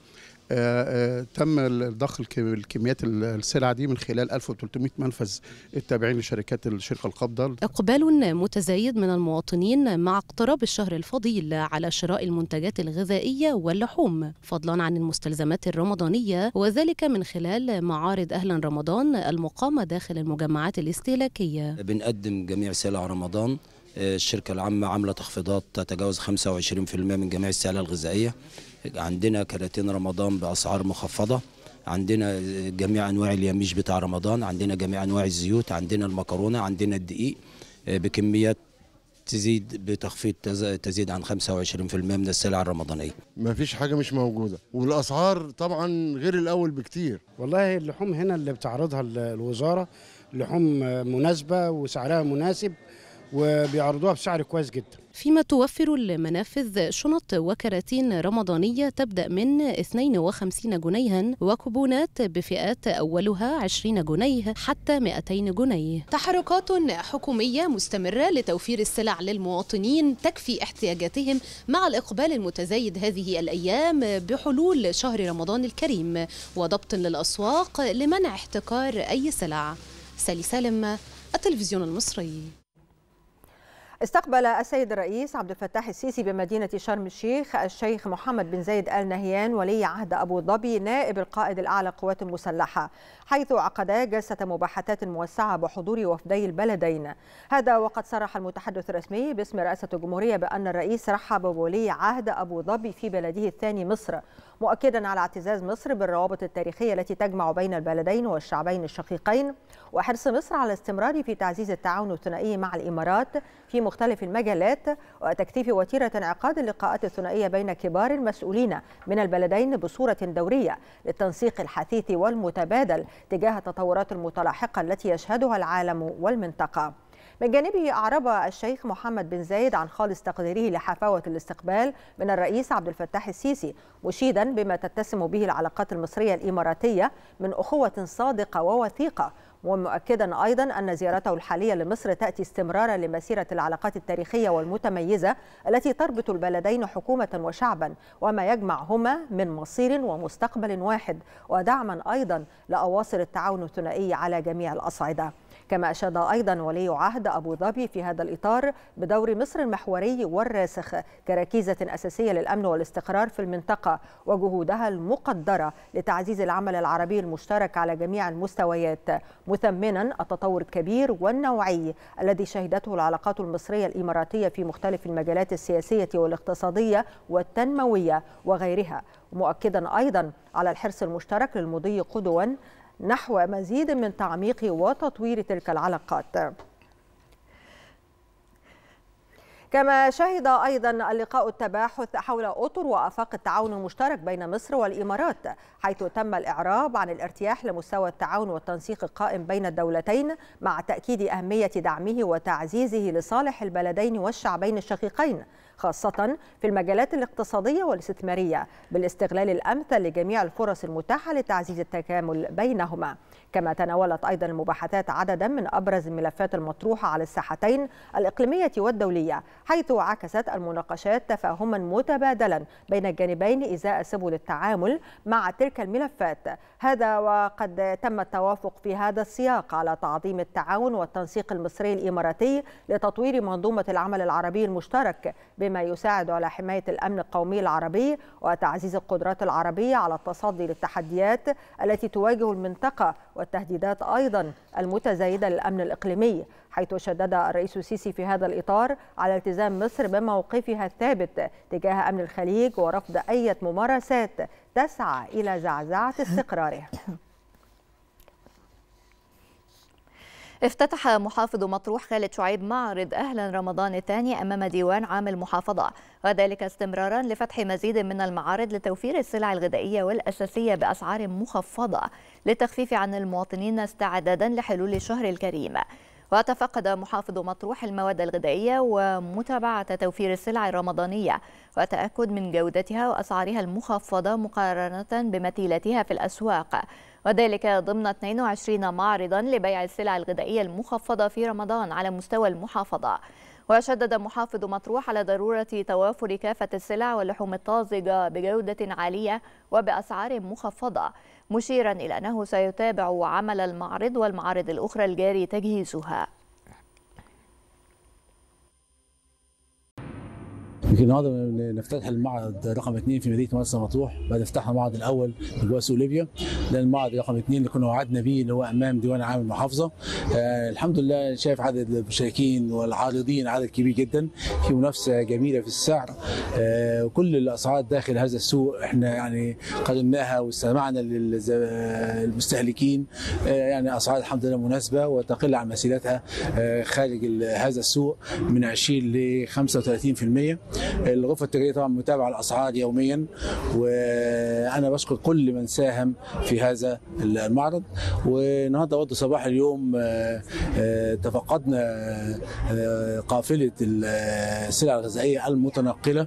آه، آه، تم ضخ الكميات السلع دي من خلال 1300 منفذ التابعين لشركات الشركه القابضه اقبال متزايد من المواطنين مع اقتراب الشهر الفضيل على شراء المنتجات الغذائيه واللحوم فضلا عن المستلزمات الرمضانيه وذلك من خلال معارض اهلا رمضان المقامه داخل المجمعات الاستهلاكيه بنقدم جميع سلع رمضان آه، الشركه العامه عامله تخفيضات تتجاوز 25% من جميع السلع الغذائيه عندنا كراتين رمضان باسعار مخفضه عندنا جميع انواع اليميش بتاع رمضان عندنا جميع انواع الزيوت عندنا المكرونه عندنا الدقيق آه، بكميات تزيد بتخفيض تزيد عن 25% من السلع الرمضانيه. مفيش حاجه مش موجوده والاسعار طبعا غير الاول بكتير. والله اللحوم هنا اللي بتعرضها الوزاره لحوم آه، مناسبه وسعرها مناسب وبيعرضوها بسعر كويس جدا فيما توفر المنافذ شنط وكراتين رمضانية تبدأ من 52 جنيها وكوبونات بفئات أولها 20 جنيه حتى 200 جنيه تحركات حكومية مستمرة لتوفير السلع للمواطنين تكفي احتياجاتهم مع الإقبال المتزايد هذه الأيام بحلول شهر رمضان الكريم وضبط للأسواق لمنع احتكار أي سلع سالي سالم التلفزيون المصري استقبل السيد الرئيس عبد الفتاح السيسي بمدينة شرم الشيخ الشيخ محمد بن زايد آل نهيان ولي عهد أبو ظبي نائب القائد الأعلى للقوات المسلحة حيث عقدا جلسة مباحثات موسعة بحضور وفدي البلدين هذا وقد صرح المتحدث الرسمي باسم رئاسة الجمهورية بأن الرئيس رحب بولي عهد أبو ظبي في بلده الثاني مصر مؤكدا على اعتزاز مصر بالروابط التاريخية التي تجمع بين البلدين والشعبين الشقيقين وحرص مصر على الاستمرار في تعزيز التعاون الثنائي مع الإمارات في مختلف المجالات وتكثيف وتيرة انعقاد اللقاءات الثنائية بين كبار المسؤولين من البلدين بصورة دورية للتنسيق الحثيث والمتبادل تجاه التطورات المتلاحقة التي يشهدها العالم والمنطقة من جانبه أعرب الشيخ محمد بن زايد عن خالص تقديره لحفاوة الاستقبال من الرئيس عبد الفتاح السيسي مشيدا بما تتسم به العلاقات المصرية الإماراتية من أخوة صادقة ووثيقة ومؤكدا ايضا ان زيارته الحاليه لمصر تاتي استمرارا لمسيره العلاقات التاريخيه والمتميزه التي تربط البلدين حكومه وشعبا وما يجمعهما من مصير ومستقبل واحد ودعما ايضا لاواصر التعاون الثنائي على جميع الاصعده. كما أشاد أيضا ولي عهد أبو ظبي في هذا الإطار بدور مصر المحوري والراسخ كركيزة أساسية للأمن والاستقرار في المنطقة وجهودها المقدرة لتعزيز العمل العربي المشترك على جميع المستويات مثمنا التطور الكبير والنوعي الذي شهدته العلاقات المصرية الإماراتية في مختلف المجالات السياسية والاقتصادية والتنموية وغيرها مؤكدا أيضا على الحرص المشترك للمضي قدوا نحو مزيد من تعميق وتطوير تلك العلاقات كما شهد أيضا اللقاء التباحث حول أطر وآفاق التعاون المشترك بين مصر والإمارات حيث تم الإعراب عن الارتياح لمستوى التعاون والتنسيق القائم بين الدولتين مع تأكيد أهمية دعمه وتعزيزه لصالح البلدين والشعبين الشقيقين خاصة في المجالات الاقتصادية والاستثمارية بالاستغلال الأمثل لجميع الفرص المتاحة لتعزيز التكامل بينهما كما تناولت أيضا المباحثات عددا من أبرز الملفات المطروحة على الساحتين الإقليمية والدولية حيث عكست المناقشات تفاهما متبادلا بين الجانبين إزاء سبل التعامل مع تلك الملفات هذا وقد تم التوافق في هذا السياق على تعظيم التعاون والتنسيق المصري الإماراتي لتطوير منظومة العمل العربي المشترك بين بما يساعد على حماية الأمن القومي العربي وتعزيز القدرات العربية على التصدي للتحديات التي تواجه المنطقة والتهديدات أيضا المتزايدة للأمن الإقليمي حيث شدد الرئيس السيسي في هذا الإطار على التزام مصر بموقفها الثابت تجاه أمن الخليج ورفض أي ممارسات تسعى إلى زعزعة استقراره افتتح محافظ مطروح خالد شعيب معرض أهلا رمضان الثاني أمام ديوان عام المحافظة وذلك استمرارا لفتح مزيد من المعارض لتوفير السلع الغذائية والأساسية بأسعار مخفضة للتخفيف عن المواطنين استعدادا لحلول الشهر الكريم وتفقد محافظ مطروح المواد الغذائية ومتابعة توفير السلع الرمضانية وتأكد من جودتها وأسعارها المخفضة مقارنة بمثيلتها في الأسواق وذلك ضمن 22 معرضا لبيع السلع الغذائية المخفضة في رمضان على مستوى المحافظة وشدد محافظ مطروح على ضرورة توافر كافة السلع واللحوم الطازجة بجودة عالية وبأسعار مخفضة مشيرا إلى أنه سيتابع عمل المعرض والمعارض الأخرى الجاري تجهيزها النهارده نفتتح المعرض رقم اثنين في مدينه مرسى مطروح بعد افتتاح المعرض الاول في سوق اوليفيا ده المعرض رقم اثنين اللي كنا وعدنا بيه اللي هو امام ديوان عام المحافظه آه الحمد لله شايف عدد المشاركين والعارضين عدد كبير جدا في منافسه جميله في السعر آه وكل الاسعار داخل هذا السوق احنا يعني قدمناها واستمعنا للمستهلكين آه يعني اسعار الحمد لله مناسبه وتقل عن مسيلتها آه خارج هذا السوق من 20 ل 35% الغرفه التجاريه طبعا متابعه الاسعار يوميا وانا بشكر كل من ساهم في هذا المعرض والنهارده برضه صباح اليوم آه، آه، تفقدنا آه، قافله السلع الغذائيه المتنقله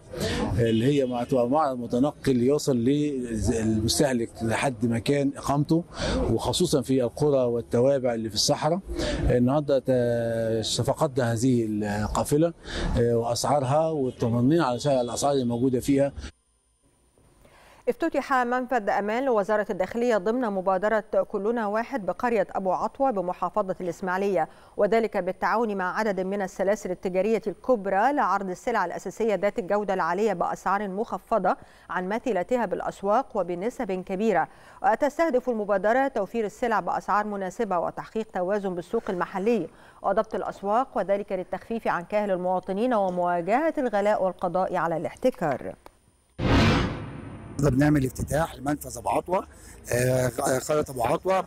اللي هي مع معرض متنقل يوصل للمستهلك لحد مكان اقامته وخصوصا في القرى والتوابع اللي في الصحراء النهارده تفقدنا هذه القافله واسعارها والتمارين مطمنين على الاسعار اللي موجوده فيها افتتح منفذ أمان لوزارة الداخلية ضمن مبادرة كلنا واحد بقرية أبو عطوة بمحافظة الإسماعيلية وذلك بالتعاون مع عدد من السلاسل التجارية الكبرى لعرض السلع الأساسية ذات الجودة العالية بأسعار مخفضة عن مثيلتها بالأسواق وبنسب كبيرة وتستهدف المبادرة توفير السلع بأسعار مناسبة وتحقيق توازن بالسوق المحلي وضبط الأسواق وذلك للتخفيف عن كاهل المواطنين ومواجهة الغلاء والقضاء على الاحتكار احنا بنعمل افتتاح لمنفذ ابو عطوه قريه آه، ابو عطوه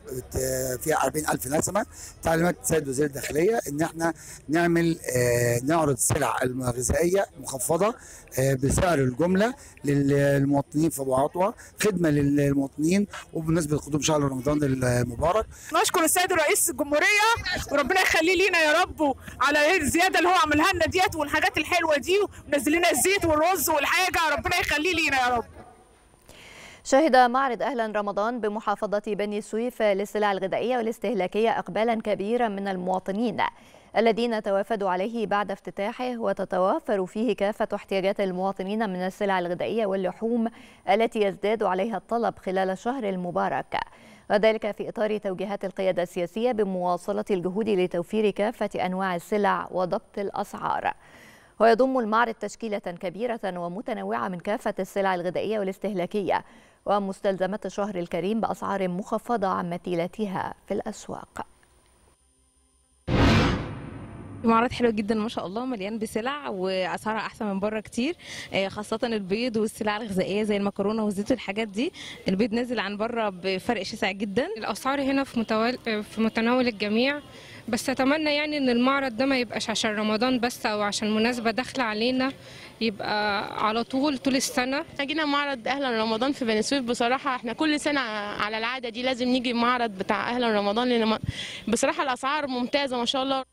فيها 40000 نسمه تعليمات السيد وزير الداخليه ان احنا نعمل آه، نعرض السلع الغذائيه مخفضه آه، بسعر الجمله للمواطنين في ابو عطوه خدمه للمواطنين وبالنسبه لقدوم شهر رمضان المبارك نشكر السيد رئيس الجمهوريه وربنا يخليه لينا يا رب على الزياده اللي هو عملها لنا ديت والحاجات الحلوه دي ونزل لنا الزيت والرز والحاجه ربنا يخليه لينا يا رب شهد معرض أهلا رمضان بمحافظة بني سويف للسلع الغذائية والاستهلاكية إقبالا كبيرا من المواطنين الذين توافدوا عليه بعد افتتاحه وتتوافر فيه كافة احتياجات المواطنين من السلع الغذائية واللحوم التي يزداد عليها الطلب خلال الشهر المبارك وذلك في إطار توجيهات القيادة السياسية بمواصلة الجهود لتوفير كافة أنواع السلع وضبط الأسعار ويضم المعرض تشكيلة كبيرة ومتنوعة من كافة السلع الغذائية والاستهلاكية ومستلزمات الشهر الكريم بأسعار مخفضة عن مثيلتها في الأسواق معرض حلو جدا ما شاء الله مليان بسلع واسعارها احسن من بره كتير آه، خاصه البيض والسلع الغذائيه زي المكرونه والزيت والحاجات دي البيض نازل عن بره بفرق شاسع جدا الاسعار هنا في متول... آه، في متناول الجميع بس اتمنى يعني ان المعرض ده ما يبقاش عشان رمضان بس او عشان مناسبه داخله علينا يبقى على طول طول السنه جينا معرض اهلا رمضان في بني سويف بصراحه احنا كل سنه على العاده دي لازم نيجي معرض بتاع اهلا رمضان لان بصراحه الاسعار ممتازه ما شاء الله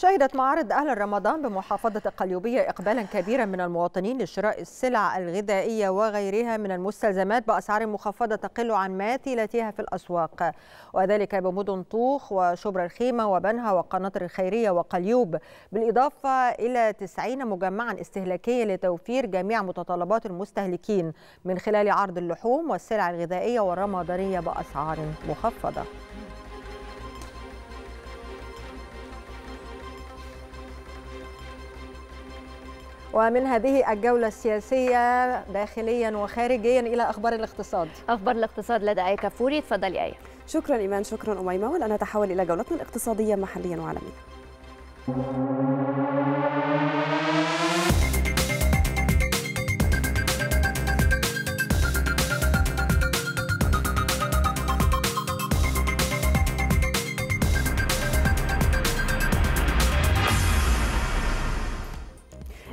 شهدت معارض أهل رمضان بمحافظة القليوبية إقبالا كبيرا من المواطنين لشراء السلع الغذائية وغيرها من المستلزمات بأسعار مخفضة تقل عن ماثلتها في الأسواق وذلك بمدن طوخ وشبرا الخيمة وبنها وقناطر الخيرية وقليوب بالإضافة إلى 90 مجمعا استهلاكيا لتوفير جميع متطلبات المستهلكين من خلال عرض اللحوم والسلع الغذائية والرمضانية بأسعار مخفضة ومن هذه الجولة السياسية داخليا وخارجيا إلى أخبار الاقتصاد أخبار الاقتصاد لدى آية كفوري اتفضلي آية شكرا إيمان شكرا أميمة والآن نتحول إلى جولتنا الاقتصادية محليا وعالميا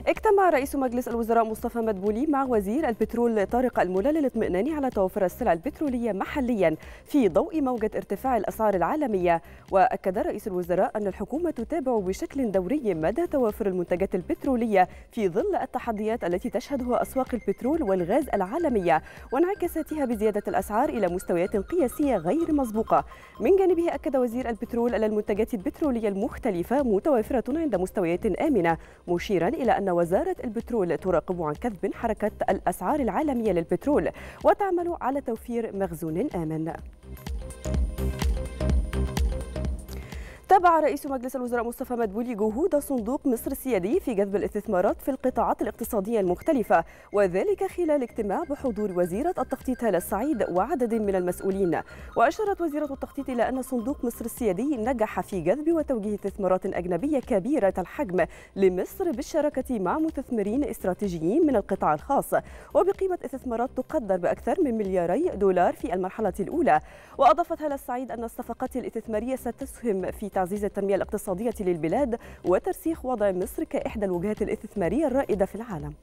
اجتمع رئيس مجلس الوزراء مصطفى مدبولي مع وزير البترول طارق الملا للاطمئنان على توفر السلع البترولية محليا في ضوء موجة ارتفاع الأسعار العالمية وأكد رئيس الوزراء أن الحكومة تتابع بشكل دوري مدى توافر المنتجات البترولية في ظل التحديات التي تشهدها أسواق البترول والغاز العالمية وانعكاساتها بزيادة الأسعار إلى مستويات قياسية غير مسبوقة من جانبه أكد وزير البترول أن المنتجات البترولية المختلفة متوافرة عند مستويات آمنة مشيرا إلى أن وزارة البترول تراقب عن كذب حركة الأسعار العالمية للبترول وتعمل على توفير مخزون آمن. تابع رئيس مجلس الوزراء مصطفى مدبولي جهود صندوق مصر السيادي في جذب الاستثمارات في القطاعات الاقتصادية المختلفة وذلك خلال اجتماع بحضور وزيرة التخطيط هالة السعيد وعدد من المسؤولين وأشارت وزيرة التخطيط إلى أن صندوق مصر السيادي نجح في جذب وتوجيه استثمارات أجنبية كبيرة الحجم لمصر بالشراكة مع مستثمرين استراتيجيين من القطاع الخاص وبقيمة استثمارات تقدر بأكثر من ملياري دولار في المرحلة الأولى وأضافت هالة السعيد أن الصفقات الاستثمارية ستسهم في تعزيز التنمية الاقتصادية للبلاد وترسيخ وضع مصر كإحدى الوجهات الاستثمارية الرائدة في العالم.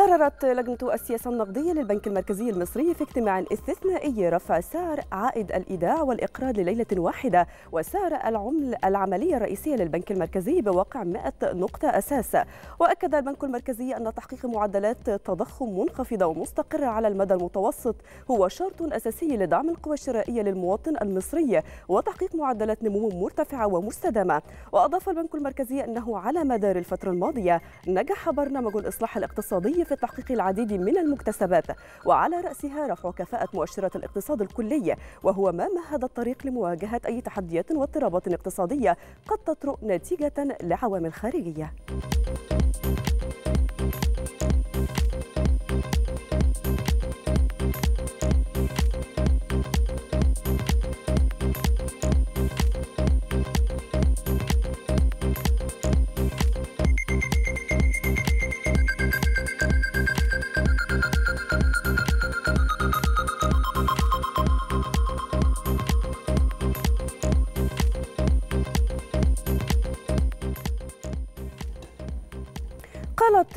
قررت لجنة السياسة النقدية للبنك المركزي المصري في اجتماع استثنائي رفع سعر عائد الإيداع والإقراض لليلة واحدة وسعر العمل العملية الرئيسية للبنك المركزي بواقع 100 نقطة أساس وأكد البنك المركزي أن تحقيق معدلات تضخم منخفضة ومستقرة على المدى المتوسط هو شرط أساسي لدعم القوى الشرائية للمواطن المصري وتحقيق معدلات نمو مرتفعة ومستدامة وأضاف البنك المركزي أنه على مدار الفترة الماضية نجح برنامج الإصلاح الاقتصادي في تحقيق العديد من المكتسبات وعلى رأسها رفع كفاءة مؤشرات الاقتصاد الكلي وهو ما مهد الطريق لمواجهة أي تحديات واضطرابات اقتصادية قد تطرأ نتيجة لعوامل خارجية.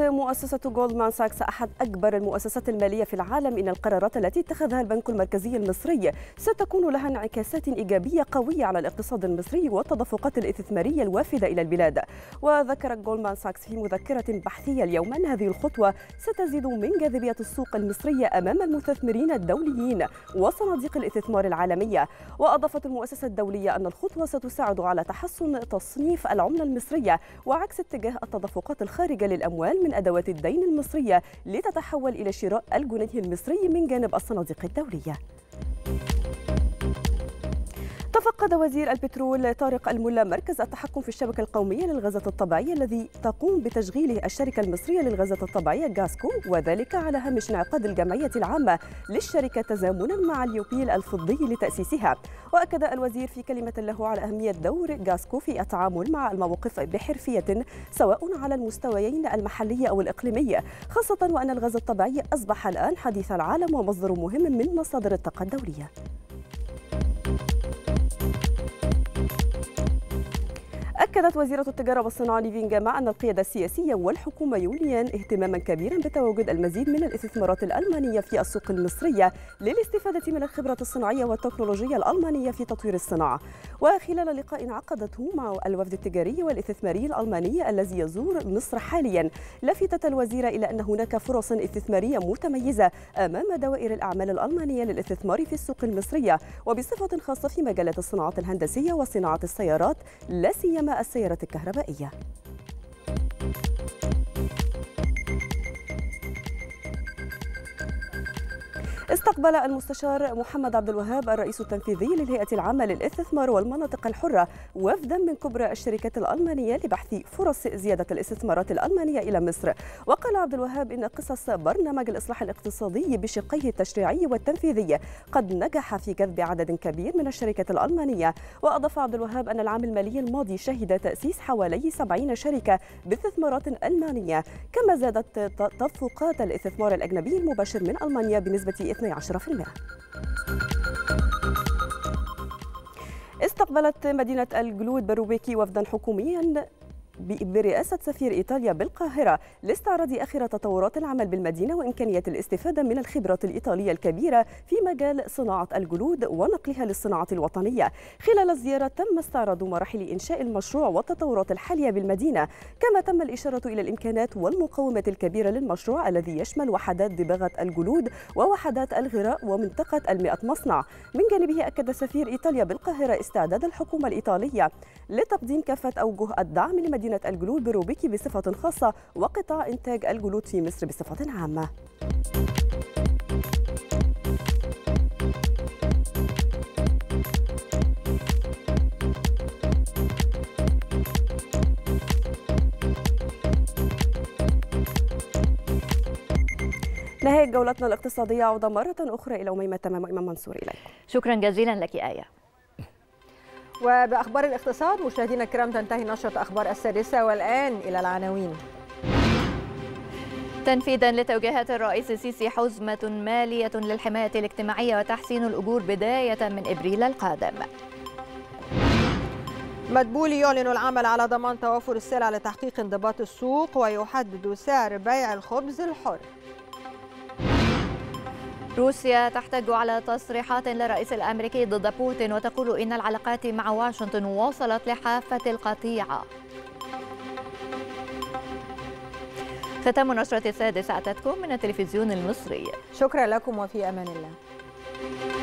مؤسسة جولدمان ساكس أحد أكبر المؤسسات المالية في العالم إن القرارات التي اتخذها البنك المركزي المصري ستكون لها انعكاسات إيجابية قوية على الاقتصاد المصري والتدفقات الاستثمارية الوافدة إلى البلاد وذكر جولدمان ساكس في مذكرة بحثية اليوم أن هذه الخطوة ستزيد من جاذبية السوق المصرية أمام المستثمرين الدوليين وصناديق الاستثمار العالمية وأضافت المؤسسة الدولية أن الخطوة ستساعد على تحسن تصنيف العملة المصرية وعكس اتجاه التدفقات الخارجة للأموال من من أدوات الدين المصرية لتتحول إلى شراء الجنيه المصري من جانب الصناديق الدولية. تفقد وزير البترول طارق الملا مركز التحكم في الشبكة القومية للغازات الطبيعية الذي تقوم بتشغيله الشركة المصرية للغازات الطبيعية جاسكو وذلك على هامش انعقاد الجمعية العامة للشركة تزامنا مع اليوبيل الفضي لتأسيسها وأكد الوزير في كلمة له على أهمية دور جاسكو في التعامل مع المواقف بحرفية سواء على المستويين المحلي أو الإقليمي خاصة وأن الغاز الطبيعي أصبح الآن حديث العالم ومصدر مهم من مصادر الطاقة الدولية أكدت وزيرة التجارة والصناعة ليفين جاما أن القيادة السياسية والحكومة يوليان اهتماما كبيرا بتواجد المزيد من الاستثمارات الألمانية في السوق المصرية للاستفادة من الخبرة الصناعية والتكنولوجية الألمانية في تطوير الصناعة وخلال لقاء عقدته مع الوفد التجاري والاستثماري الألماني الذي يزور مصر حاليا لفتت الوزيرة إلى أن هناك فرص استثمارية متميزة أمام دوائر الأعمال الألمانية للاستثمار في السوق المصرية وبصفة خاصة في مجالات الصناعات الهندسية وصناعة السيارات لا سيما السيارات الكهربائية استقبل المستشار محمد عبد الوهاب الرئيس التنفيذي للهيئة العامة للاستثمار والمناطق الحرة وفدا من كبرى الشركات الألمانية لبحث فرص زيادة الاستثمارات الألمانية إلى مصر وقال عبد الوهاب إن قصص برنامج الإصلاح الاقتصادي بشقيه التشريعي والتنفيذي قد نجح في جذب عدد كبير من الشركات الألمانية وأضاف عبد الوهاب أن العام المالي الماضي شهد تأسيس حوالي 70 شركة باستثمارات ألمانية كما زادت تدفقات الاستثمار الأجنبي المباشر من ألمانيا بنسبة 12% استقبلت مدينة الجلود بروبيكي وفدا حكوميا برئاسة سفير إيطاليا بالقاهرة لاستعراض آخر تطورات العمل بالمدينة وإمكانية الاستفادة من الخبرات الإيطالية الكبيرة في مجال صناعة الجلود ونقلها للصناعة الوطنية خلال الزيارة تم استعراض مراحل إنشاء المشروع والتطورات الحالية بالمدينة كما تم الإشارة إلى الإمكانات والمقومات الكبيرة للمشروع الذي يشمل وحدات دباغة الجلود ووحدات الغراء ومنطقة المئة مصنع من جانبه أكد سفير إيطاليا بالقاهرة استعداد الحكومة الإيطالية لتقديم كافة أوجه الدعم لمدينة مدينة الجلود بروبيكي بصفة خاصة وقطاع إنتاج الجلود في مصر بصفة عامة نهاية جولتنا الاقتصادية عودة مرة أخرى إلى أميمة تمام وإمام منصور إليكم شكرا جزيلا لك آية وبأخبار الاقتصاد مشاهدينا الكرام تنتهي نشرة أخبار السادسة والآن إلى العناوين تنفيذا لتوجيهات الرئيس السيسي حزمة مالية للحماية الاجتماعية وتحسين الأجور بداية من إبريل القادم مدبولي يعلن العمل على ضمان توافر السلع لتحقيق انضباط السوق ويحدد سعر بيع الخبز الحر روسيا تحتج على تصريحات للرئيس الامريكي ضد بوتين وتقول ان العلاقات مع واشنطن وصلت لحافه القطيعه. ختام نشرة السادسة أتتكم من التلفزيون المصري شكرا لكم وفي أمان الله